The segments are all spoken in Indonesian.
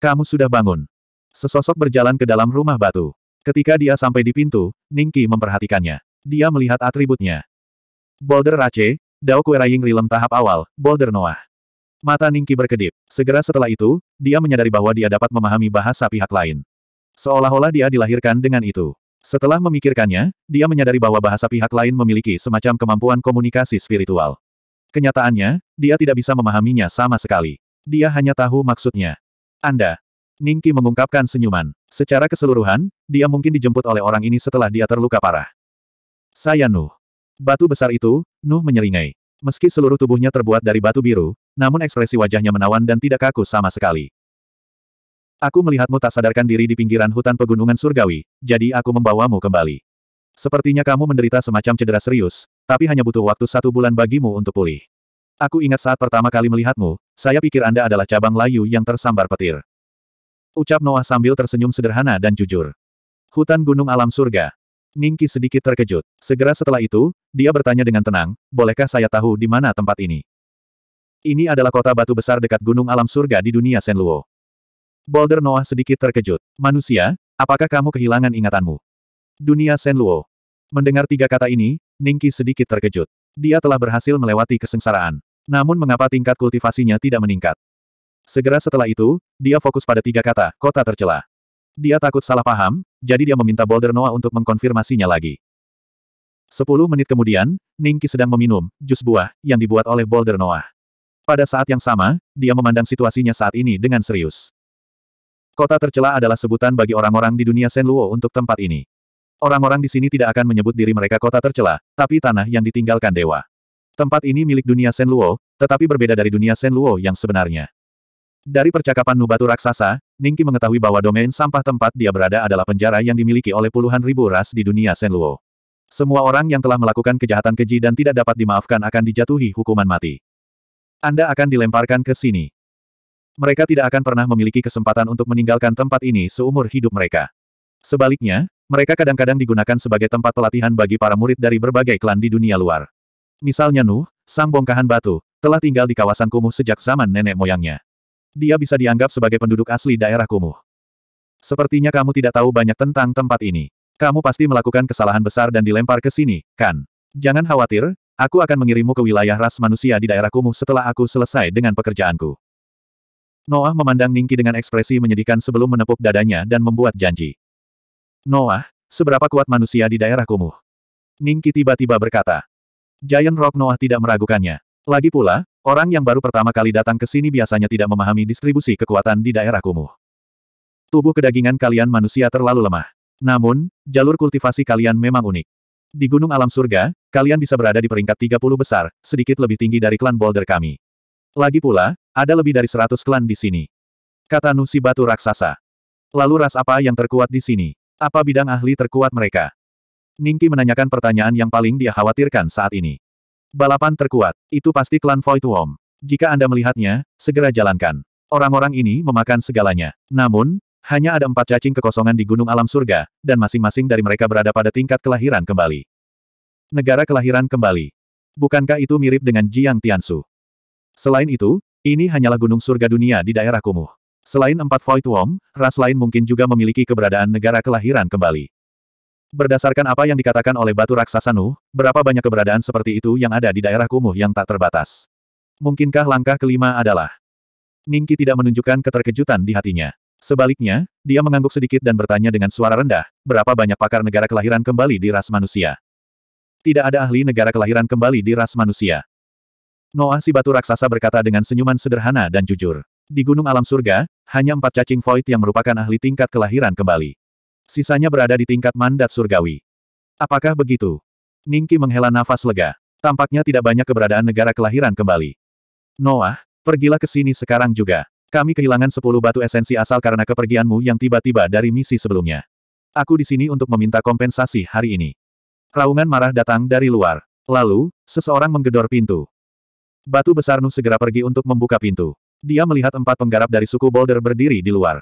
Kamu sudah bangun. Sesosok berjalan ke dalam rumah batu. Ketika dia sampai di pintu, Ningki memperhatikannya. Dia melihat atributnya. Boulder Rache, Dao Kue Raying Rilem tahap awal, Boulder Noah. Mata Ningki berkedip. Segera setelah itu, dia menyadari bahwa dia dapat memahami bahasa pihak lain. Seolah-olah dia dilahirkan dengan itu. Setelah memikirkannya, dia menyadari bahwa bahasa pihak lain memiliki semacam kemampuan komunikasi spiritual. Kenyataannya, dia tidak bisa memahaminya sama sekali. Dia hanya tahu maksudnya. Anda. Ningki mengungkapkan senyuman. Secara keseluruhan, dia mungkin dijemput oleh orang ini setelah dia terluka parah. Saya Nuh. Batu besar itu, Nuh menyeringai. Meski seluruh tubuhnya terbuat dari batu biru, namun ekspresi wajahnya menawan dan tidak kaku sama sekali. Aku melihatmu tak sadarkan diri di pinggiran hutan pegunungan surgawi, jadi aku membawamu kembali. Sepertinya kamu menderita semacam cedera serius, tapi hanya butuh waktu satu bulan bagimu untuk pulih. Aku ingat saat pertama kali melihatmu, saya pikir Anda adalah cabang layu yang tersambar petir. Ucap Noah sambil tersenyum sederhana dan jujur. Hutan gunung alam surga. Ningki sedikit terkejut. Segera setelah itu, dia bertanya dengan tenang, bolehkah saya tahu di mana tempat ini? Ini adalah kota batu besar dekat gunung alam surga di dunia Senluo. Boulder Noah sedikit terkejut. Manusia, apakah kamu kehilangan ingatanmu? Dunia Senluo. Mendengar tiga kata ini, Ningki sedikit terkejut. Dia telah berhasil melewati kesengsaraan. Namun mengapa tingkat kultivasinya tidak meningkat? Segera setelah itu, dia fokus pada tiga kata, kota tercela. Dia takut salah paham, jadi dia meminta Boulder Noah untuk mengkonfirmasinya lagi. Sepuluh menit kemudian, Ningki sedang meminum jus buah yang dibuat oleh Boulder Noah. Pada saat yang sama, dia memandang situasinya saat ini dengan serius. Kota tercela adalah sebutan bagi orang-orang di dunia Sen Luo untuk tempat ini. Orang-orang di sini tidak akan menyebut diri mereka kota tercela, tapi tanah yang ditinggalkan dewa. Tempat ini milik dunia Luo, tetapi berbeda dari dunia Luo yang sebenarnya. Dari percakapan Nubatu Raksasa, Ningki mengetahui bahwa domain sampah tempat dia berada adalah penjara yang dimiliki oleh puluhan ribu ras di dunia Luo. Semua orang yang telah melakukan kejahatan keji dan tidak dapat dimaafkan akan dijatuhi hukuman mati. Anda akan dilemparkan ke sini. Mereka tidak akan pernah memiliki kesempatan untuk meninggalkan tempat ini seumur hidup mereka. Sebaliknya, mereka kadang-kadang digunakan sebagai tempat pelatihan bagi para murid dari berbagai klan di dunia luar. Misalnya Nuh, sang bongkahan batu, telah tinggal di kawasan kumuh sejak zaman nenek moyangnya. Dia bisa dianggap sebagai penduduk asli daerah kumuh. Sepertinya kamu tidak tahu banyak tentang tempat ini. Kamu pasti melakukan kesalahan besar dan dilempar ke sini, kan? Jangan khawatir, aku akan mengirimmu ke wilayah ras manusia di daerah kumuh setelah aku selesai dengan pekerjaanku. Noah memandang Ningki dengan ekspresi menyedihkan sebelum menepuk dadanya dan membuat janji. Noah, seberapa kuat manusia di daerah kumuh? Ningki tiba-tiba berkata. Giant Rock Noah tidak meragukannya. Lagi pula, orang yang baru pertama kali datang ke sini biasanya tidak memahami distribusi kekuatan di daerah kumuh. Tubuh kedagingan kalian manusia terlalu lemah. Namun, jalur kultivasi kalian memang unik. Di Gunung Alam Surga, kalian bisa berada di peringkat 30 besar, sedikit lebih tinggi dari klan Boulder kami. Lagi pula, ada lebih dari 100 klan di sini. Kata Nusi Batu Raksasa. Lalu ras apa yang terkuat di sini? Apa bidang ahli terkuat mereka? Ningki menanyakan pertanyaan yang paling dia khawatirkan saat ini. Balapan terkuat, itu pasti klan Void Jika Anda melihatnya, segera jalankan. Orang-orang ini memakan segalanya. Namun, hanya ada empat cacing kekosongan di Gunung Alam Surga, dan masing-masing dari mereka berada pada tingkat kelahiran kembali. Negara kelahiran kembali. Bukankah itu mirip dengan Jiang Tiansu? Selain itu, ini hanyalah gunung surga dunia di daerah kumuh. Selain empat Void Worm, ras lain mungkin juga memiliki keberadaan negara kelahiran kembali. Berdasarkan apa yang dikatakan oleh batu raksasa Nuh, berapa banyak keberadaan seperti itu yang ada di daerah kumuh yang tak terbatas. Mungkinkah langkah kelima adalah? Ningki tidak menunjukkan keterkejutan di hatinya. Sebaliknya, dia mengangguk sedikit dan bertanya dengan suara rendah, berapa banyak pakar negara kelahiran kembali di ras manusia? Tidak ada ahli negara kelahiran kembali di ras manusia. Noah si batu raksasa berkata dengan senyuman sederhana dan jujur. Di gunung alam surga, hanya empat cacing void yang merupakan ahli tingkat kelahiran kembali sisanya berada di tingkat mandat surgawi. Apakah begitu? Ningki menghela nafas lega. Tampaknya tidak banyak keberadaan negara kelahiran kembali. Noah, pergilah ke sini sekarang juga. Kami kehilangan sepuluh batu esensi asal karena kepergianmu yang tiba-tiba dari misi sebelumnya. Aku di sini untuk meminta kompensasi hari ini. Raungan marah datang dari luar. Lalu, seseorang menggedor pintu. Batu besar Nuh segera pergi untuk membuka pintu. Dia melihat empat penggarap dari suku Boulder berdiri di luar.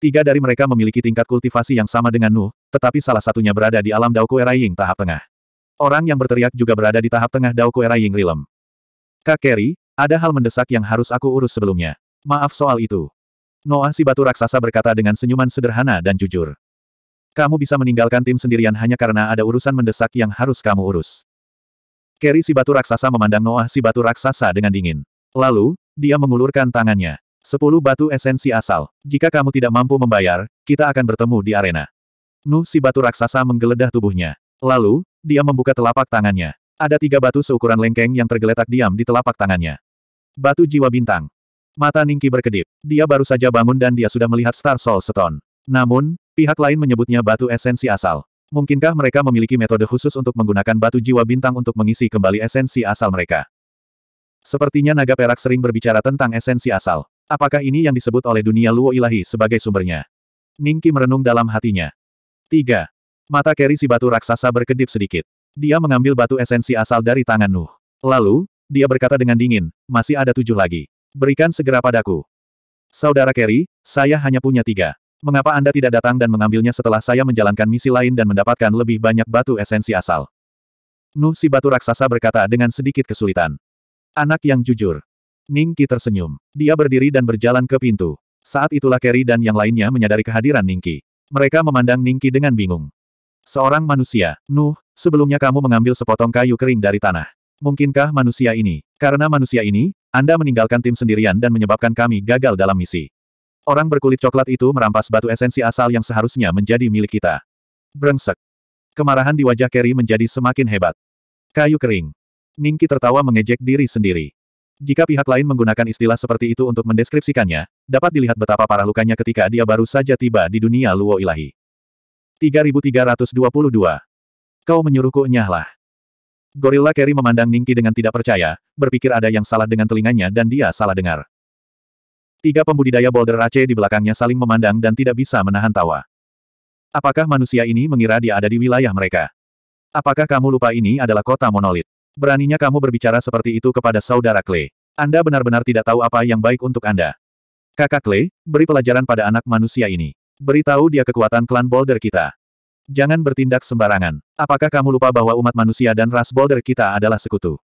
Tiga dari mereka memiliki tingkat kultivasi yang sama dengan Nu, tetapi salah satunya berada di alam Dao Era Ying tahap tengah. Orang yang berteriak juga berada di tahap tengah Dao Era Ying Rilem. Kak Kerry, ada hal mendesak yang harus aku urus sebelumnya. Maaf soal itu. Noah si batu raksasa berkata dengan senyuman sederhana dan jujur. Kamu bisa meninggalkan tim sendirian hanya karena ada urusan mendesak yang harus kamu urus. Kerry si batu raksasa memandang Noah si batu raksasa dengan dingin. Lalu, dia mengulurkan tangannya. Sepuluh batu esensi asal. Jika kamu tidak mampu membayar, kita akan bertemu di arena. Nu si batu raksasa menggeledah tubuhnya. Lalu, dia membuka telapak tangannya. Ada tiga batu seukuran lengkeng yang tergeletak diam di telapak tangannya. Batu jiwa bintang. Mata Ningki berkedip. Dia baru saja bangun dan dia sudah melihat Star Soul Stone. Namun, pihak lain menyebutnya batu esensi asal. Mungkinkah mereka memiliki metode khusus untuk menggunakan batu jiwa bintang untuk mengisi kembali esensi asal mereka? Sepertinya naga perak sering berbicara tentang esensi asal. Apakah ini yang disebut oleh dunia Luo Ilahi sebagai sumbernya? Ningki merenung dalam hatinya. 3. Mata Keri si batu raksasa berkedip sedikit. Dia mengambil batu esensi asal dari tangan Nuh. Lalu, dia berkata dengan dingin, masih ada tujuh lagi. Berikan segera padaku. Saudara Keri, saya hanya punya tiga. Mengapa Anda tidak datang dan mengambilnya setelah saya menjalankan misi lain dan mendapatkan lebih banyak batu esensi asal? Nuh si batu raksasa berkata dengan sedikit kesulitan. Anak yang jujur. Ning Qi tersenyum. Dia berdiri dan berjalan ke pintu. Saat itulah Kerry dan yang lainnya menyadari kehadiran Ning Qi. Mereka memandang Ning Qi dengan bingung. Seorang manusia, Nuh, sebelumnya kamu mengambil sepotong kayu kering dari tanah. Mungkinkah manusia ini? Karena manusia ini, Anda meninggalkan tim sendirian dan menyebabkan kami gagal dalam misi. Orang berkulit coklat itu merampas batu esensi asal yang seharusnya menjadi milik kita. Brengsek. Kemarahan di wajah Kerry menjadi semakin hebat. Kayu kering. Ningki tertawa mengejek diri sendiri. Jika pihak lain menggunakan istilah seperti itu untuk mendeskripsikannya, dapat dilihat betapa parah lukanya ketika dia baru saja tiba di dunia Luo Ilahi. 3322. Kau menyuruhku nyahlah. Gorilla Kerry memandang Ningki dengan tidak percaya, berpikir ada yang salah dengan telinganya dan dia salah dengar. Tiga pembudidaya boulder Aceh di belakangnya saling memandang dan tidak bisa menahan tawa. Apakah manusia ini mengira dia ada di wilayah mereka? Apakah kamu lupa ini adalah kota monolit? Beraninya kamu berbicara seperti itu kepada saudara Clay. Anda benar-benar tidak tahu apa yang baik untuk Anda. Kakak Clay, beri pelajaran pada anak manusia ini. Beritahu dia kekuatan klan Boulder kita. Jangan bertindak sembarangan. Apakah kamu lupa bahwa umat manusia dan ras Boulder kita adalah sekutu?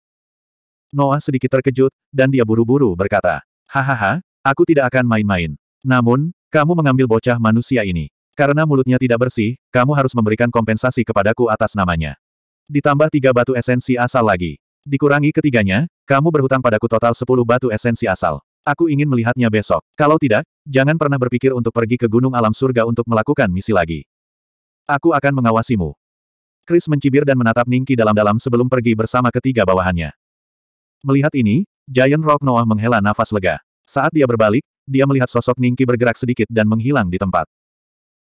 Noah sedikit terkejut, dan dia buru-buru berkata, Hahaha, aku tidak akan main-main. Namun, kamu mengambil bocah manusia ini. Karena mulutnya tidak bersih, kamu harus memberikan kompensasi kepadaku atas namanya. Ditambah tiga batu esensi asal lagi. Dikurangi ketiganya, kamu berhutang padaku total sepuluh batu esensi asal. Aku ingin melihatnya besok. Kalau tidak, jangan pernah berpikir untuk pergi ke gunung alam surga untuk melakukan misi lagi. Aku akan mengawasimu. Chris mencibir dan menatap Ningki dalam-dalam sebelum pergi bersama ketiga bawahannya. Melihat ini, Giant Rock Noah menghela nafas lega. Saat dia berbalik, dia melihat sosok Ningki bergerak sedikit dan menghilang di tempat.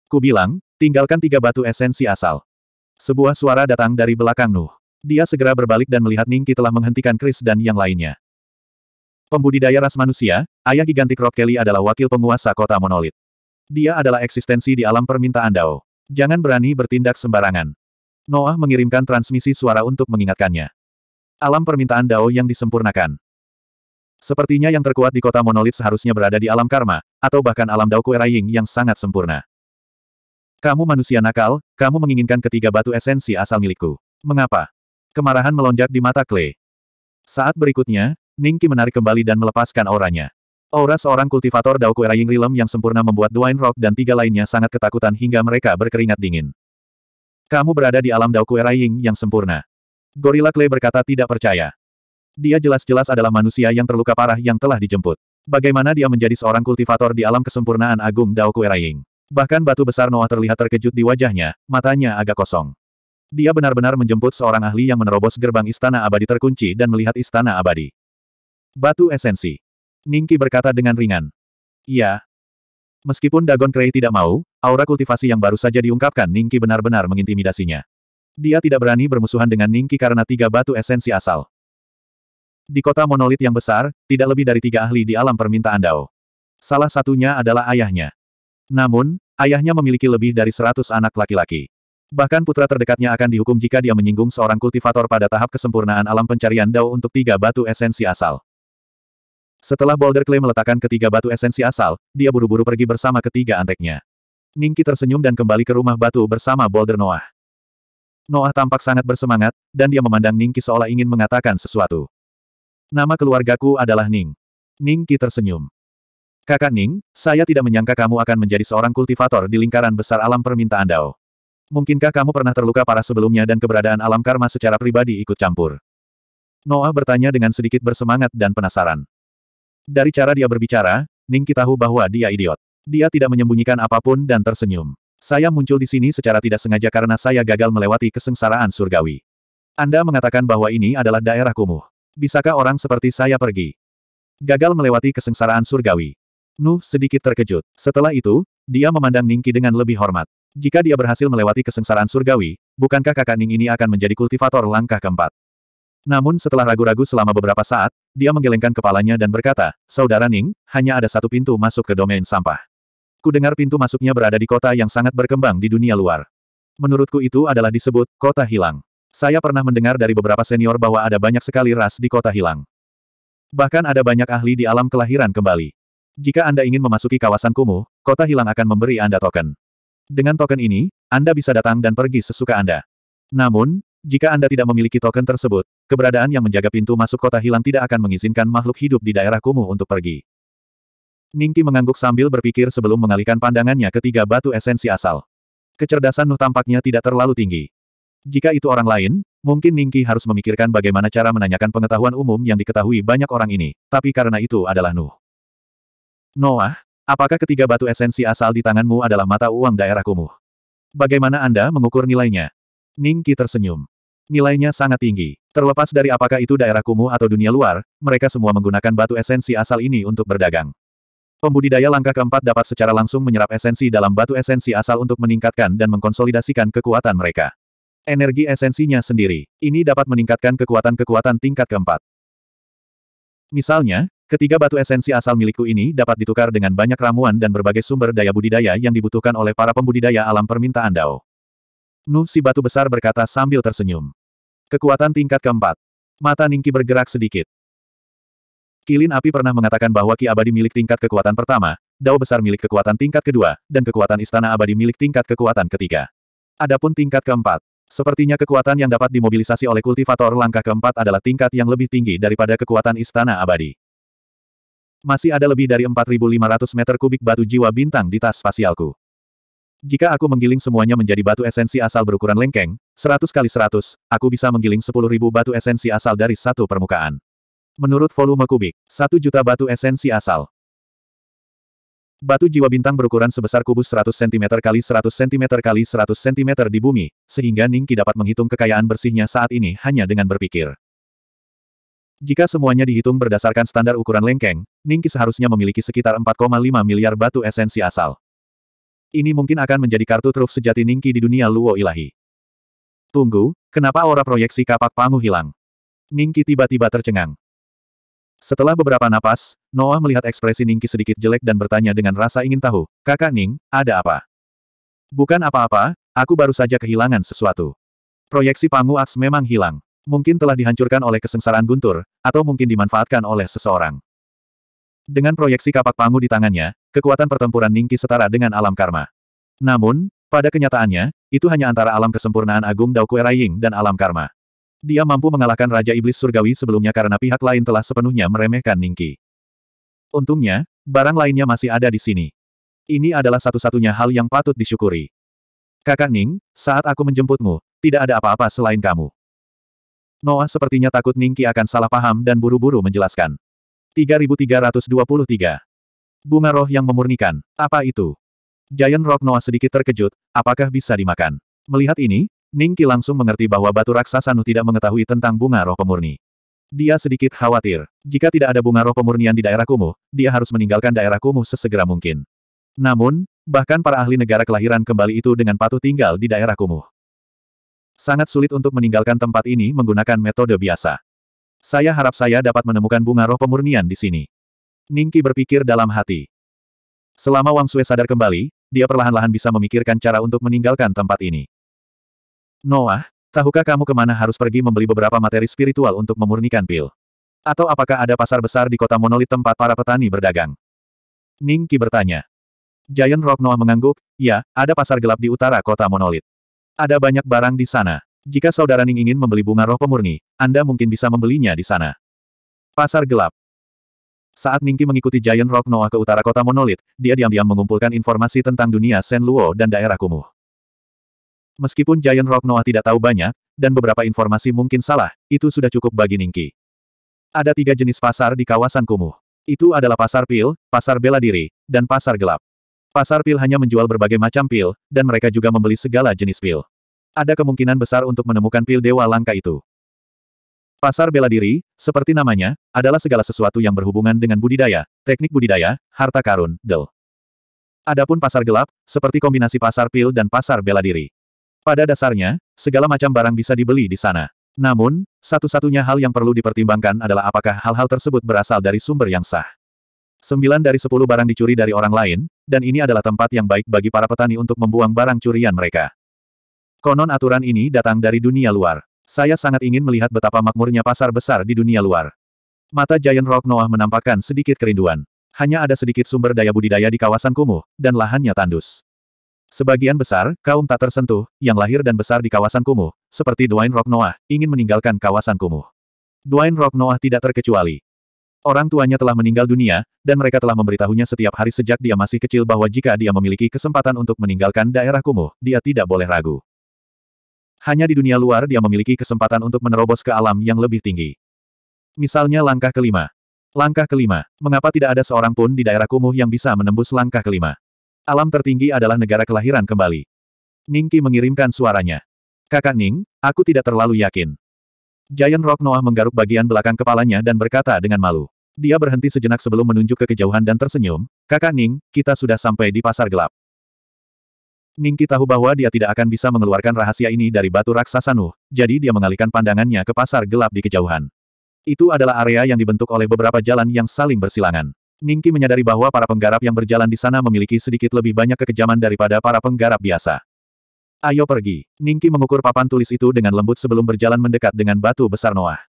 Ku tinggalkan tiga batu esensi asal. Sebuah suara datang dari belakang Nuh. Dia segera berbalik dan melihat Ningki telah menghentikan Chris dan yang lainnya. Pembudidaya ras manusia, ayah gigantik Rock Kelly adalah wakil penguasa kota monolit. Dia adalah eksistensi di alam permintaan Dao. Jangan berani bertindak sembarangan. Noah mengirimkan transmisi suara untuk mengingatkannya. Alam permintaan Dao yang disempurnakan. Sepertinya yang terkuat di kota monolit seharusnya berada di alam karma, atau bahkan alam Dao Kueraying yang sangat sempurna. Kamu manusia nakal, kamu menginginkan ketiga batu esensi asal milikku. Mengapa? Kemarahan melonjak di mata Clay. Saat berikutnya, Ningki menarik kembali dan melepaskan auranya. Aura seorang kultivator Daoku Ying Rilem yang sempurna membuat Dwayne Rock dan tiga lainnya sangat ketakutan hingga mereka berkeringat dingin. Kamu berada di alam Daoku Ying yang sempurna. Gorilla Clay berkata tidak percaya. Dia jelas-jelas adalah manusia yang terluka parah yang telah dijemput. Bagaimana dia menjadi seorang kultivator di alam kesempurnaan agung Daoku Ying? Bahkan batu besar Noah terlihat terkejut di wajahnya, matanya agak kosong. Dia benar-benar menjemput seorang ahli yang menerobos gerbang istana abadi terkunci dan melihat istana abadi. Batu esensi. Ningki berkata dengan ringan. Iya. Meskipun Dagon Krei tidak mau, aura kultivasi yang baru saja diungkapkan Ningki benar-benar mengintimidasinya. Dia tidak berani bermusuhan dengan Ningki karena tiga batu esensi asal. Di kota monolit yang besar, tidak lebih dari tiga ahli di alam permintaan Dao. Salah satunya adalah ayahnya. Namun, Ayahnya memiliki lebih dari seratus anak laki-laki. Bahkan putra terdekatnya akan dihukum jika dia menyinggung seorang kultivator pada tahap kesempurnaan alam pencarian Dao untuk tiga batu esensi asal. Setelah Boulder Clay meletakkan ketiga batu esensi asal, dia buru-buru pergi bersama ketiga anteknya. Ningki tersenyum dan kembali ke rumah batu bersama Boulder Noah. Noah tampak sangat bersemangat, dan dia memandang Ningki seolah ingin mengatakan sesuatu. Nama keluargaku adalah Ning. Ningki tersenyum. Kakak Ning, saya tidak menyangka kamu akan menjadi seorang kultivator di lingkaran besar alam permintaan Dao. Mungkinkah kamu pernah terluka parah sebelumnya dan keberadaan alam karma secara pribadi ikut campur? Noah bertanya dengan sedikit bersemangat dan penasaran. Dari cara dia berbicara, Ning tahu bahwa dia idiot. Dia tidak menyembunyikan apapun dan tersenyum. Saya muncul di sini secara tidak sengaja karena saya gagal melewati kesengsaraan surgawi. Anda mengatakan bahwa ini adalah daerah kumuh. Bisakah orang seperti saya pergi? Gagal melewati kesengsaraan surgawi. Nuh sedikit terkejut. Setelah itu, dia memandang Ningki dengan lebih hormat. Jika dia berhasil melewati kesengsaraan surgawi, bukankah kakak Ning ini akan menjadi kultivator langkah keempat? Namun setelah ragu-ragu selama beberapa saat, dia menggelengkan kepalanya dan berkata, Saudara Ning, hanya ada satu pintu masuk ke domain sampah. Kudengar pintu masuknya berada di kota yang sangat berkembang di dunia luar. Menurutku itu adalah disebut, kota hilang. Saya pernah mendengar dari beberapa senior bahwa ada banyak sekali ras di kota hilang. Bahkan ada banyak ahli di alam kelahiran kembali. Jika Anda ingin memasuki kawasan kumuh, kota hilang akan memberi Anda token. Dengan token ini, Anda bisa datang dan pergi sesuka Anda. Namun, jika Anda tidak memiliki token tersebut, keberadaan yang menjaga pintu masuk kota hilang tidak akan mengizinkan makhluk hidup di daerah kumuh untuk pergi. Ningki mengangguk sambil berpikir sebelum mengalihkan pandangannya ke tiga batu esensi asal. Kecerdasan Nuh tampaknya tidak terlalu tinggi. Jika itu orang lain, mungkin Ningki harus memikirkan bagaimana cara menanyakan pengetahuan umum yang diketahui banyak orang ini, tapi karena itu adalah Nuh. Noah, apakah ketiga batu esensi asal di tanganmu adalah mata uang daerah kumuh? Bagaimana Anda mengukur nilainya? Ningki tersenyum. Nilainya sangat tinggi. Terlepas dari apakah itu daerah kumuh atau dunia luar, mereka semua menggunakan batu esensi asal ini untuk berdagang. Pembudidaya langkah keempat dapat secara langsung menyerap esensi dalam batu esensi asal untuk meningkatkan dan mengkonsolidasikan kekuatan mereka. Energi esensinya sendiri, ini dapat meningkatkan kekuatan-kekuatan tingkat keempat. Misalnya, Ketiga batu esensi asal milikku ini dapat ditukar dengan banyak ramuan dan berbagai sumber daya budidaya yang dibutuhkan oleh para pembudidaya alam permintaan Dao. Nu si batu besar berkata sambil tersenyum. Kekuatan tingkat keempat. Mata Ningki bergerak sedikit. Kilin api pernah mengatakan bahwa ki abadi milik tingkat kekuatan pertama, Dao besar milik kekuatan tingkat kedua, dan kekuatan istana abadi milik tingkat kekuatan ketiga. Adapun tingkat keempat, Sepertinya kekuatan yang dapat dimobilisasi oleh kultivator langkah keempat adalah tingkat yang lebih tinggi daripada kekuatan istana abadi. Masih ada lebih dari 4.500 meter kubik batu jiwa bintang di tas spasialku. Jika aku menggiling semuanya menjadi batu esensi asal berukuran lengkeng, 100 kali 100, aku bisa menggiling 10.000 batu esensi asal dari satu permukaan. Menurut volume kubik, 1 juta batu esensi asal. Batu jiwa bintang berukuran sebesar kubus 100 cm kali 100 cm kali 100 cm di bumi, sehingga Ningki dapat menghitung kekayaan bersihnya saat ini hanya dengan berpikir. Jika semuanya dihitung berdasarkan standar ukuran lengkeng, Ningki seharusnya memiliki sekitar 4,5 miliar batu esensi asal. Ini mungkin akan menjadi kartu truf sejati Ningki di dunia Luo Ilahi. Tunggu, kenapa aura proyeksi kapak pangu hilang? Ningki tiba-tiba tercengang. Setelah beberapa napas, Noah melihat ekspresi Ningki sedikit jelek dan bertanya dengan rasa ingin tahu, kakak Ning, ada apa? Bukan apa-apa, aku baru saja kehilangan sesuatu. Proyeksi pangu aks memang hilang. Mungkin telah dihancurkan oleh kesengsaraan guntur, atau mungkin dimanfaatkan oleh seseorang. Dengan proyeksi kapak pangu di tangannya, kekuatan pertempuran Ningki setara dengan alam karma. Namun, pada kenyataannya, itu hanya antara alam kesempurnaan agung Dao Kue Raiying dan alam karma. Dia mampu mengalahkan Raja Iblis Surgawi sebelumnya karena pihak lain telah sepenuhnya meremehkan Ningki. Untungnya, barang lainnya masih ada di sini. Ini adalah satu-satunya hal yang patut disyukuri. Kakak Ning, saat aku menjemputmu, tidak ada apa-apa selain kamu. Noah sepertinya takut Ningki akan salah paham dan buru-buru menjelaskan. 3323. Bunga roh yang memurnikan. Apa itu? Giant Rock Noah sedikit terkejut, apakah bisa dimakan? Melihat ini, Ningki langsung mengerti bahwa batu raksasa Nu tidak mengetahui tentang bunga roh pemurni. Dia sedikit khawatir. Jika tidak ada bunga roh pemurnian di daerah kumuh, dia harus meninggalkan daerah kumuh sesegera mungkin. Namun, bahkan para ahli negara kelahiran kembali itu dengan patuh tinggal di daerah kumuh. Sangat sulit untuk meninggalkan tempat ini menggunakan metode biasa. Saya harap saya dapat menemukan bunga roh pemurnian di sini. Ningki berpikir dalam hati. Selama Wang Sue sadar kembali, dia perlahan-lahan bisa memikirkan cara untuk meninggalkan tempat ini. Noah, tahukah kamu kemana harus pergi membeli beberapa materi spiritual untuk memurnikan pil? Atau apakah ada pasar besar di kota monolit tempat para petani berdagang? Ningki bertanya. Giant Rock Noah mengangguk, ya, ada pasar gelap di utara kota monolit. Ada banyak barang di sana. Jika saudara Ning ingin membeli bunga roh pemurni, Anda mungkin bisa membelinya di sana. Pasar gelap. Saat Ningki mengikuti Giant Rock Noah ke utara kota Monolith, dia diam-diam mengumpulkan informasi tentang dunia Sen Luo dan daerah kumuh. Meskipun Giant Rock Noah tidak tahu banyak, dan beberapa informasi mungkin salah, itu sudah cukup bagi Ningki. Ada tiga jenis pasar di kawasan kumuh. Itu adalah pasar pil, pasar bela diri, dan pasar gelap. Pasar pil hanya menjual berbagai macam pil, dan mereka juga membeli segala jenis pil. Ada kemungkinan besar untuk menemukan pil dewa langka itu. Pasar bela diri, seperti namanya, adalah segala sesuatu yang berhubungan dengan budidaya, teknik budidaya, harta karun, del. Adapun pasar gelap, seperti kombinasi pasar pil dan pasar bela diri. Pada dasarnya, segala macam barang bisa dibeli di sana. Namun, satu-satunya hal yang perlu dipertimbangkan adalah apakah hal-hal tersebut berasal dari sumber yang sah. Sembilan dari sepuluh barang dicuri dari orang lain, dan ini adalah tempat yang baik bagi para petani untuk membuang barang curian mereka. Konon aturan ini datang dari dunia luar. Saya sangat ingin melihat betapa makmurnya pasar besar di dunia luar. Mata Giant Rock Noah menampakkan sedikit kerinduan. Hanya ada sedikit sumber daya budidaya di kawasan kumuh, dan lahannya tandus. Sebagian besar, kaum tak tersentuh, yang lahir dan besar di kawasan kumuh, seperti Dwayne Rock Noah, ingin meninggalkan kawasan kumuh. Dwayne Rock Noah tidak terkecuali. Orang tuanya telah meninggal dunia, dan mereka telah memberitahunya setiap hari sejak dia masih kecil bahwa jika dia memiliki kesempatan untuk meninggalkan daerah kumuh, dia tidak boleh ragu. Hanya di dunia luar dia memiliki kesempatan untuk menerobos ke alam yang lebih tinggi. Misalnya langkah kelima. Langkah kelima. Mengapa tidak ada seorang pun di daerah kumuh yang bisa menembus langkah kelima? Alam tertinggi adalah negara kelahiran kembali. Ningki mengirimkan suaranya. Kakak Ning, aku tidak terlalu yakin. Giant Rock Noah menggaruk bagian belakang kepalanya dan berkata dengan malu. Dia berhenti sejenak sebelum menunjuk ke kejauhan dan tersenyum, kakak Ning, kita sudah sampai di pasar gelap. Ningki tahu bahwa dia tidak akan bisa mengeluarkan rahasia ini dari batu raksasa Nuh, jadi dia mengalihkan pandangannya ke pasar gelap di kejauhan. Itu adalah area yang dibentuk oleh beberapa jalan yang saling bersilangan. Ningki menyadari bahwa para penggarap yang berjalan di sana memiliki sedikit lebih banyak kekejaman daripada para penggarap biasa. Ayo pergi. Ningki mengukur papan tulis itu dengan lembut sebelum berjalan mendekat dengan batu besar Noah.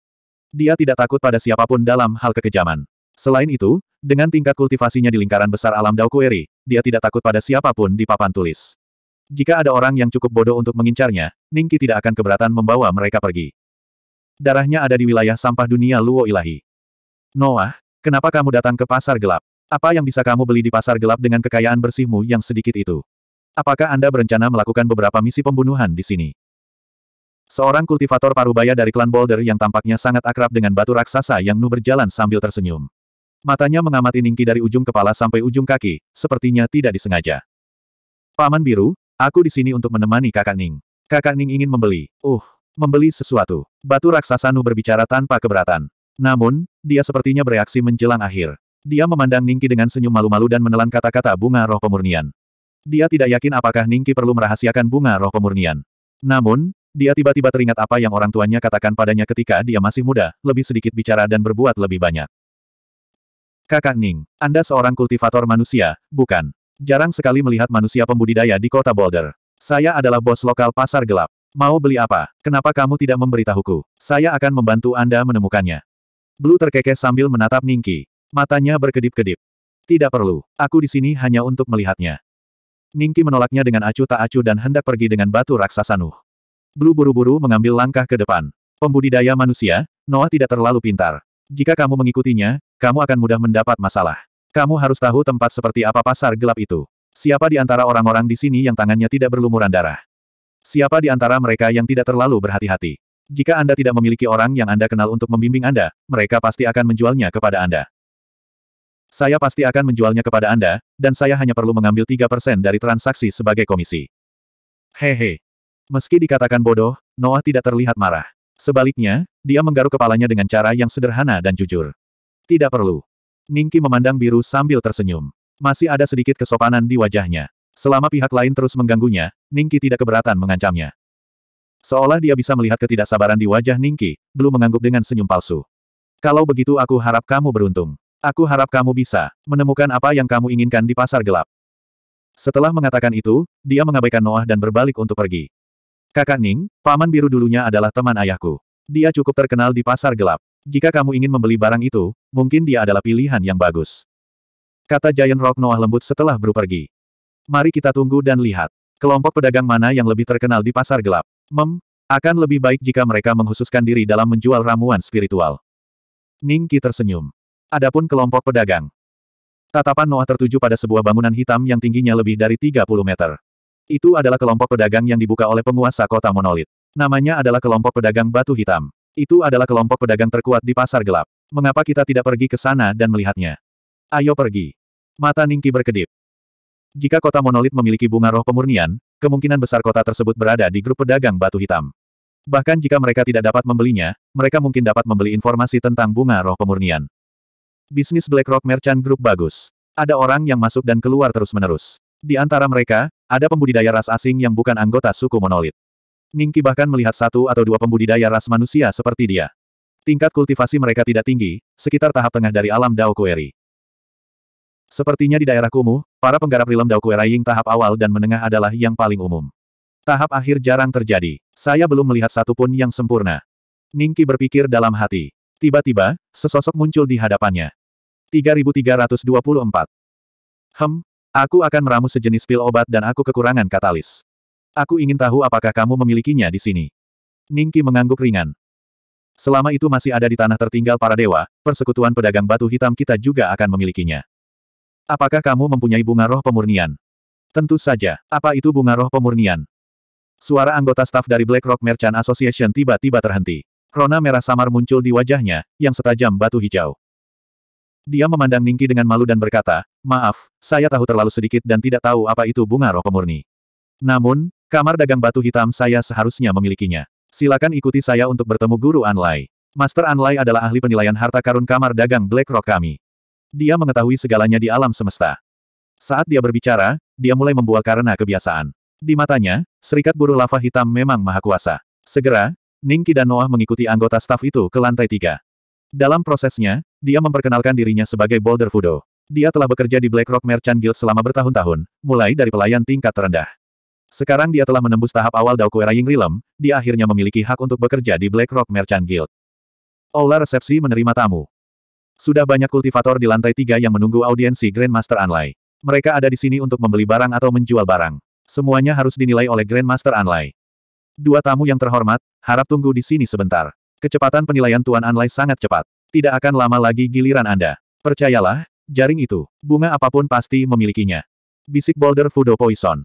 Dia tidak takut pada siapapun dalam hal kekejaman. Selain itu, dengan tingkat kultivasinya di lingkaran besar alam Daokueri, dia tidak takut pada siapapun di papan tulis. Jika ada orang yang cukup bodoh untuk mengincarnya, Ningki tidak akan keberatan membawa mereka pergi. Darahnya ada di wilayah sampah dunia Luo Ilahi. Noah, kenapa kamu datang ke pasar gelap? Apa yang bisa kamu beli di pasar gelap dengan kekayaan bersihmu yang sedikit itu? Apakah Anda berencana melakukan beberapa misi pembunuhan di sini? Seorang kultivator parubaya dari klan Boulder yang tampaknya sangat akrab dengan batu raksasa yang Nu berjalan sambil tersenyum. Matanya mengamati Ningki dari ujung kepala sampai ujung kaki, sepertinya tidak disengaja. Paman Biru, aku di sini untuk menemani kakak Ning. Kakak Ning ingin membeli, uh, membeli sesuatu. Batu raksasa Nu berbicara tanpa keberatan. Namun, dia sepertinya bereaksi menjelang akhir. Dia memandang Ningki dengan senyum malu-malu dan menelan kata-kata bunga roh pemurnian. Dia tidak yakin apakah Ningki perlu merahasiakan bunga roh pemurnian. Namun, dia tiba-tiba teringat apa yang orang tuanya katakan padanya ketika dia masih muda, lebih sedikit bicara dan berbuat lebih banyak. Kakak Ning, Anda seorang kultivator manusia, bukan? Jarang sekali melihat manusia pembudidaya di kota Boulder. Saya adalah bos lokal pasar gelap. Mau beli apa? Kenapa kamu tidak memberitahuku? Saya akan membantu Anda menemukannya. Blue terkekeh sambil menatap Ningki. Matanya berkedip-kedip. Tidak perlu. Aku di sini hanya untuk melihatnya. Ningki menolaknya dengan acuh tak acuh dan hendak pergi dengan batu raksasa Nuh. Blue buru-buru mengambil langkah ke depan. Pembudidaya manusia, Noah tidak terlalu pintar. Jika kamu mengikutinya, kamu akan mudah mendapat masalah. Kamu harus tahu tempat seperti apa pasar gelap itu. Siapa di antara orang-orang di sini yang tangannya tidak berlumuran darah? Siapa di antara mereka yang tidak terlalu berhati-hati? Jika Anda tidak memiliki orang yang Anda kenal untuk membimbing Anda, mereka pasti akan menjualnya kepada Anda. Saya pasti akan menjualnya kepada Anda, dan saya hanya perlu mengambil 3% dari transaksi sebagai komisi. Hehe, Meski dikatakan bodoh, Noah tidak terlihat marah. Sebaliknya, dia menggaruk kepalanya dengan cara yang sederhana dan jujur. Tidak perlu. Ningki memandang biru sambil tersenyum. Masih ada sedikit kesopanan di wajahnya. Selama pihak lain terus mengganggunya, Ningki tidak keberatan mengancamnya. Seolah dia bisa melihat ketidaksabaran di wajah Ningki, belum mengangguk dengan senyum palsu. Kalau begitu aku harap kamu beruntung. Aku harap kamu bisa menemukan apa yang kamu inginkan di pasar gelap. Setelah mengatakan itu, dia mengabaikan Noah dan berbalik untuk pergi. Kakak Ning, paman biru dulunya adalah teman ayahku. Dia cukup terkenal di pasar gelap. Jika kamu ingin membeli barang itu, mungkin dia adalah pilihan yang bagus. Kata Giant Rock Noah lembut setelah pergi. Mari kita tunggu dan lihat. Kelompok pedagang mana yang lebih terkenal di pasar gelap? Mem, akan lebih baik jika mereka menghususkan diri dalam menjual ramuan spiritual. Ning Ki tersenyum. Adapun kelompok pedagang. Tatapan Noah tertuju pada sebuah bangunan hitam yang tingginya lebih dari 30 meter. Itu adalah kelompok pedagang yang dibuka oleh penguasa kota monolit. Namanya adalah kelompok pedagang batu hitam. Itu adalah kelompok pedagang terkuat di pasar gelap. Mengapa kita tidak pergi ke sana dan melihatnya? Ayo pergi. Mata Ningki berkedip. Jika kota monolit memiliki bunga roh pemurnian, kemungkinan besar kota tersebut berada di grup pedagang batu hitam. Bahkan jika mereka tidak dapat membelinya, mereka mungkin dapat membeli informasi tentang bunga roh pemurnian. Bisnis BlackRock Merchant Group bagus. Ada orang yang masuk dan keluar terus-menerus. Di antara mereka, ada pembudidaya ras asing yang bukan anggota suku monolit. Ningki bahkan melihat satu atau dua pembudidaya ras manusia seperti dia. Tingkat kultivasi mereka tidak tinggi, sekitar tahap tengah dari alam Dao Kueri. Sepertinya di daerah kumuh, para penggarap rilem Dao Kueraying tahap awal dan menengah adalah yang paling umum. Tahap akhir jarang terjadi. Saya belum melihat satupun yang sempurna. Ningki berpikir dalam hati. Tiba-tiba, sesosok muncul di hadapannya. 3324. Hem, Aku akan meramu sejenis pil obat dan aku kekurangan katalis. Aku ingin tahu apakah kamu memilikinya di sini. Ningki mengangguk ringan. Selama itu masih ada di tanah tertinggal para dewa, persekutuan pedagang batu hitam kita juga akan memilikinya. Apakah kamu mempunyai bunga roh pemurnian? Tentu saja. Apa itu bunga roh pemurnian? Suara anggota staf dari Black Rock Merchant Association tiba-tiba terhenti. Rona merah samar muncul di wajahnya, yang setajam batu hijau. Dia memandang Ningki dengan malu dan berkata, Maaf, saya tahu terlalu sedikit dan tidak tahu apa itu bunga roh pemurni. Namun, kamar dagang batu hitam saya seharusnya memilikinya. Silakan ikuti saya untuk bertemu Guru Anlai. Master Anlai adalah ahli penilaian harta karun kamar dagang Black Rock kami. Dia mengetahui segalanya di alam semesta. Saat dia berbicara, dia mulai membual karena kebiasaan. Di matanya, serikat buruh lava hitam memang maha kuasa. Segera, Ningki dan Noah mengikuti anggota staf itu ke lantai tiga. Dalam prosesnya, dia memperkenalkan dirinya sebagai Boulder Fudo. Dia telah bekerja di BlackRock Merchant Guild selama bertahun-tahun, mulai dari pelayan tingkat terendah. Sekarang dia telah menembus tahap awal Dao Daokuera Ying Rilem, dia akhirnya memiliki hak untuk bekerja di BlackRock Merchant Guild. Aula resepsi menerima tamu. Sudah banyak kultivator di lantai tiga yang menunggu audiensi Grandmaster Anlai. Mereka ada di sini untuk membeli barang atau menjual barang. Semuanya harus dinilai oleh Grandmaster Anlai. Dua tamu yang terhormat, harap tunggu di sini sebentar. Kecepatan penilaian Tuan Anlai sangat cepat. Tidak akan lama lagi giliran Anda. Percayalah, jaring itu, bunga apapun pasti memilikinya. Bisik Boulder Fudo Poison.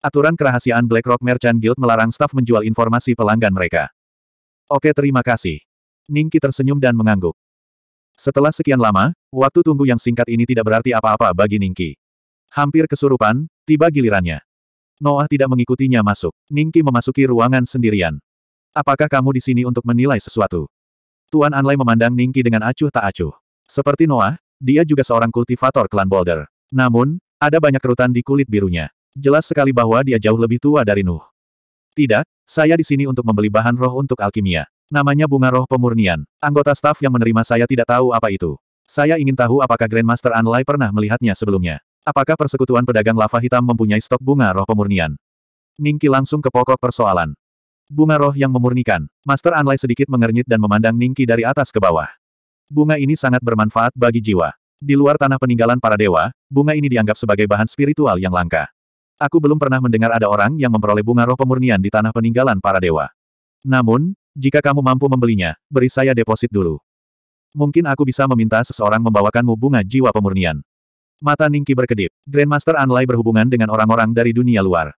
Aturan kerahasiaan BlackRock Merchant Guild melarang staf menjual informasi pelanggan mereka. Oke terima kasih. Ningki tersenyum dan mengangguk. Setelah sekian lama, waktu tunggu yang singkat ini tidak berarti apa-apa bagi Ningki. Hampir kesurupan, tiba gilirannya. Noah tidak mengikutinya masuk. Ningki memasuki ruangan sendirian. Apakah kamu di sini untuk menilai sesuatu? Tuan Anlay memandang Ningki dengan acuh tak acuh. Seperti Noah, dia juga seorang kultivator klan Boulder. Namun, ada banyak kerutan di kulit birunya. Jelas sekali bahwa dia jauh lebih tua dari Nuh. Tidak, saya di sini untuk membeli bahan roh untuk alkimia. Namanya bunga roh pemurnian. Anggota staf yang menerima saya tidak tahu apa itu. Saya ingin tahu apakah Grandmaster Anlay pernah melihatnya sebelumnya. Apakah persekutuan pedagang lava hitam mempunyai stok bunga roh pemurnian? Ningki langsung ke pokok persoalan. Bunga roh yang memurnikan. Master Anlai sedikit mengernyit dan memandang Ningki dari atas ke bawah. Bunga ini sangat bermanfaat bagi jiwa. Di luar tanah peninggalan para dewa, bunga ini dianggap sebagai bahan spiritual yang langka. Aku belum pernah mendengar ada orang yang memperoleh bunga roh pemurnian di tanah peninggalan para dewa. Namun, jika kamu mampu membelinya, beri saya deposit dulu. Mungkin aku bisa meminta seseorang membawakanmu bunga jiwa pemurnian. Mata Ningki berkedip. Grandmaster Anlai berhubungan dengan orang-orang dari dunia luar.